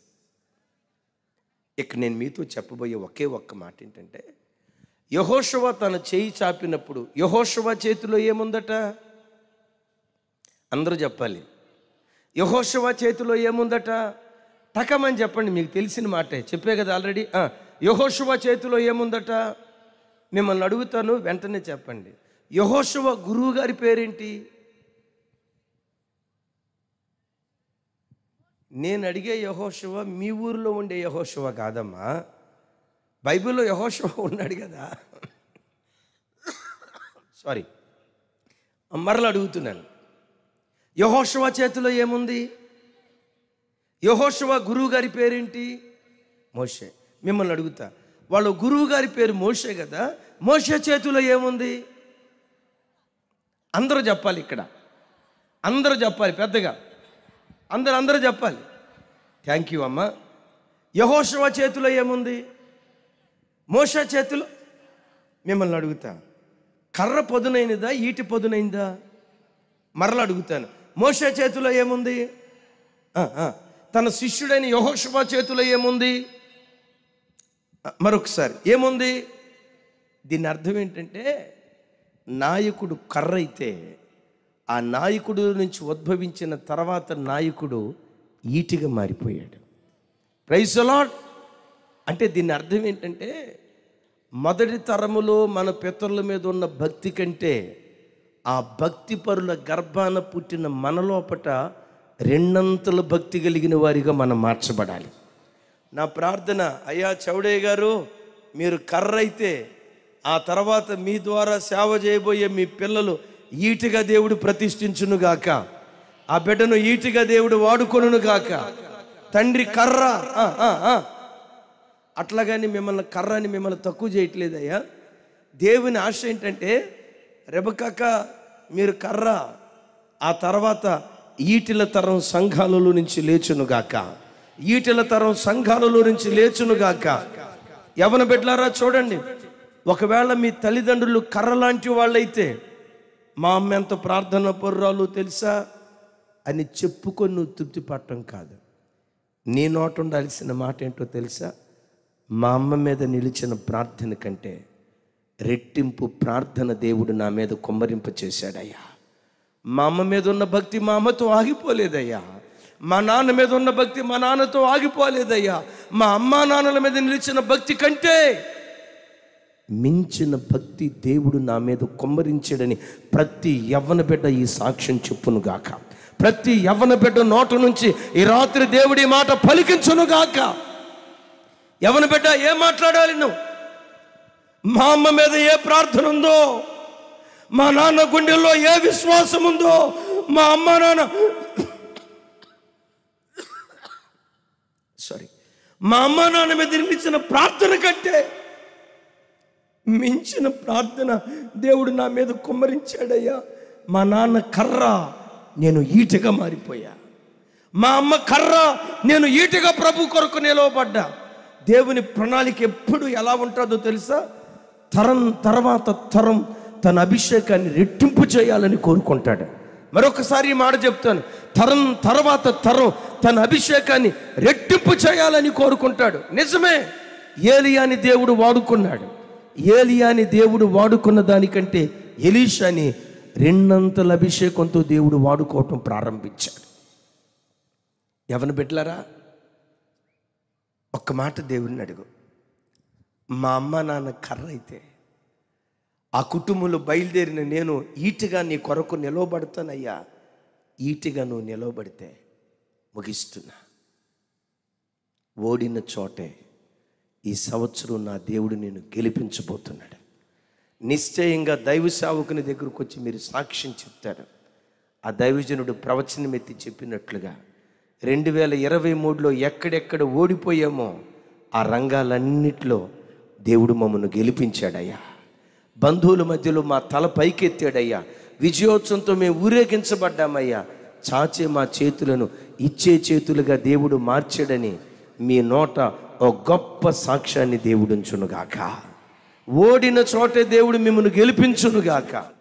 ఇక నేను మీతో చెప్పబోయే ఒకే ఒక్క మాట ఏంటంటే యహోశవ తన చేయి చాపినప్పుడు యహోశవ చేతిలో ఏముందట అందరూ చెప్పాలి యహోశవ చేతిలో ఏముందట టకమని చెప్పండి మీకు తెలిసిన మాటే చెప్పే కదా ఆల్రెడీ యహోశవ చేతిలో ఏముందట మిమ్మల్ని అడుగుతాను వెంటనే చెప్పండి యహోశవ గురువు గారి పేరేంటి నేను అడిగే యహోశవ మీ ఊరిలో ఉండే యహోశవ కాదమ్మా బైబిల్లో యహోశివ ఉన్నాడు కదా సారీ మరలు అడుగుతున్నాను యహోశివ చేతిలో ఏముంది యహోశవ గురువు గారి పేరేంటి మోషే మిమ్మల్ని అడుగుతా వాళ్ళు గురువు గారి పేరు మోషే కదా మోషే చేతిలో ఏముంది అందరూ చెప్పాలి ఇక్కడ అందరూ చెప్పాలి పెద్దగా అందరు అందరూ చెప్పాలి థ్యాంక్ యూ అమ్మ యహోశివ చేతిలో ఏముంది మోష చేతులు మిమ్మల్ని అడుగుతా కర్ర పొదునైనదా ఈటి పొదునైందా మరల అడుగుతాను మోష చేతిలో ఏముంది తన శిష్యుడైన యహోషుభా చేతిలో ఏముంది మరొకసారి ఏముంది దీని అర్థం ఏంటంటే నాయకుడు కర్ర అయితే ఆ నాయకుడు నుంచి ఉద్భవించిన తర్వాత నాయకుడు ఈటిగా మారిపోయాడు ప్రైస్ అలాట్ అంటే దీని అర్థం ఏంటంటే మొదటి తరములో మన పితరుల మీద ఉన్న భక్తి కంటే ఆ భక్తి పరుల గర్భాన పుట్టిన మనలోపట రెండంతల భక్తి కలిగిన వారిగా మనం మార్చబడాలి నా ప్రార్థన అయ్యా చౌడయ్య గారు మీరు కర్ర అయితే ఆ తర్వాత మీ ద్వారా సేవ చేయబోయే మీ పిల్లలు ఈటిగా దేవుడు ప్రతిష్ఠించునుగాక ఆ బిడ్డను ఈటిగా దేవుడు వాడుకొనుగాక తండ్రి కర్ర అట్లాగని మిమ్మల్ని కర్రని మిమ్మల్ని తక్కువ చేయట్లేదయ్యా దేవుని ఆశ ఏంటంటే రెబకాక మీరు కర్ర ఆ తర్వాత ఈటిల తరం సంఘాలలో నుంచి లేచునుగాక ఈటిల తరం సంఘాలలో నుంచి లేచునుగాక ఎవన పెట్టారా చూడండి ఒకవేళ మీ తల్లిదండ్రులు కర్ర లాంటి వాళ్ళైతే మా అమ్మ ఎంత ప్రార్థన పొర్రాలు తెలుసా అని చెప్పుకొని నువ్వు తృప్తి పడటం కాదు నీ నోట ఉండాల్సిన మాట ఏంటో తెలుసా మా అమ్మ మీద నిలిచిన ప్రార్థన కంటే రెట్టింపు ప్రార్థన దేవుడు నా మీద కుమ్మరింప చేశాడయ్యా మా అమ్మ మీద ఉన్న భక్తి మా అమ్మతో ఆగిపోలేదయ్యా మా నాన్న మీద ఉన్న భక్తి మా నాన్నతో ఆగిపోలేదయ్యా మా అమ్మ నాన్నల మీద నిలిచిన భక్తి కంటే మించిన భక్తి దేవుడు నా మీద కుమ్మరించాడని ప్రతి యవ్వన బిడ్డ ఈ సాక్ష్యం చెప్పునుగాక ప్రతి యవ్వన బిడ్డ నోట నుంచి ఈ రాత్రి దేవుడి మాట పలికించునుగాక గాక ఎవరిని బిడ్డ ఏం మాట్లాడాలి నువ్వు మా అమ్మ మీద ఏ ప్రార్థన ఉందో మా నాన్న గుండెల్లో ఏ విశ్వాసం ఉందో మా అమ్మ నాన్న సారీ మా అమ్మ నాన్న మీద నిర్మించిన ప్రార్థన కంటే మించిన ప్రార్థన దేవుడు నా మీద కుమ్మరించాడయ్యా మా నాన్న కర్ర నేను ఈటగా మారిపోయా మా అమ్మ కర్ర నేను ఈటగా ప్రభు కొరకు నిలవబడ్డా దేవుని ప్రణాళిక ఎప్పుడు ఎలా ఉంటుందో తెలుసా తరం తర్వాత తరం తన అభిషేకాన్ని రెట్టింపు చేయాలని కోరుకుంటాడు మరొకసారి ఈ మాట చెప్తాను తరం తర్వాత తరం తన అభిషేకాన్ని రెట్టింపు చేయాలని కోరుకుంటాడు నిజమే ఏలియాని దేవుడు వాడుకున్నాడు ఏలియాని దేవుడు వాడుకున్న దానికంటే ఎలీషాని రెండంతల అభిషేకంతో దేవుడు వాడుకోవటం ప్రారంభించాడు ఎవరిని బిడ్డలారా ఒక్క మాట దేవుడిని అడుగు మా అమ్మ నాన్న కర్ర అయితే ఆ కుటుంబంలో బయలుదేరిన నేను ఈటిగా నీ కొరకు నిలవబడతానయ్యా ఈటిగా నువ్వు నిలవబడితే ముగిస్తున్నా ఓడిన చోటే ఈ సంవత్సరం నా దేవుడు నేను గెలిపించబోతున్నాడు నిశ్చయంగా దైవ సేవకుని దగ్గరకు వచ్చి మీరు సాక్ష్యం చెప్తారు ఆ దైవజనుడు ప్రవచనం ఎత్తి చెప్పినట్లుగా రెండు వేల ఇరవై మూడులో ఎక్కడెక్కడ ఓడిపోయామో ఆ రంగాలన్నింటిలో దేవుడు మమ్మల్ని గెలిపించాడయ్యా బంధువుల మధ్యలో మా తల పైకెత్తాడయ్యా విజయోత్సవంతో మేము ఊరేగించబడ్డామయ్యా చాచే మా చేతులను ఇచ్చే చేతులుగా దేవుడు మార్చాడని మీ నోట ఓ గొప్ప సాక్ష్యాన్ని దేవుడుంచునుగాక ఓడిన చోటే దేవుడు మిమ్మల్ని గెలిపించునుగాక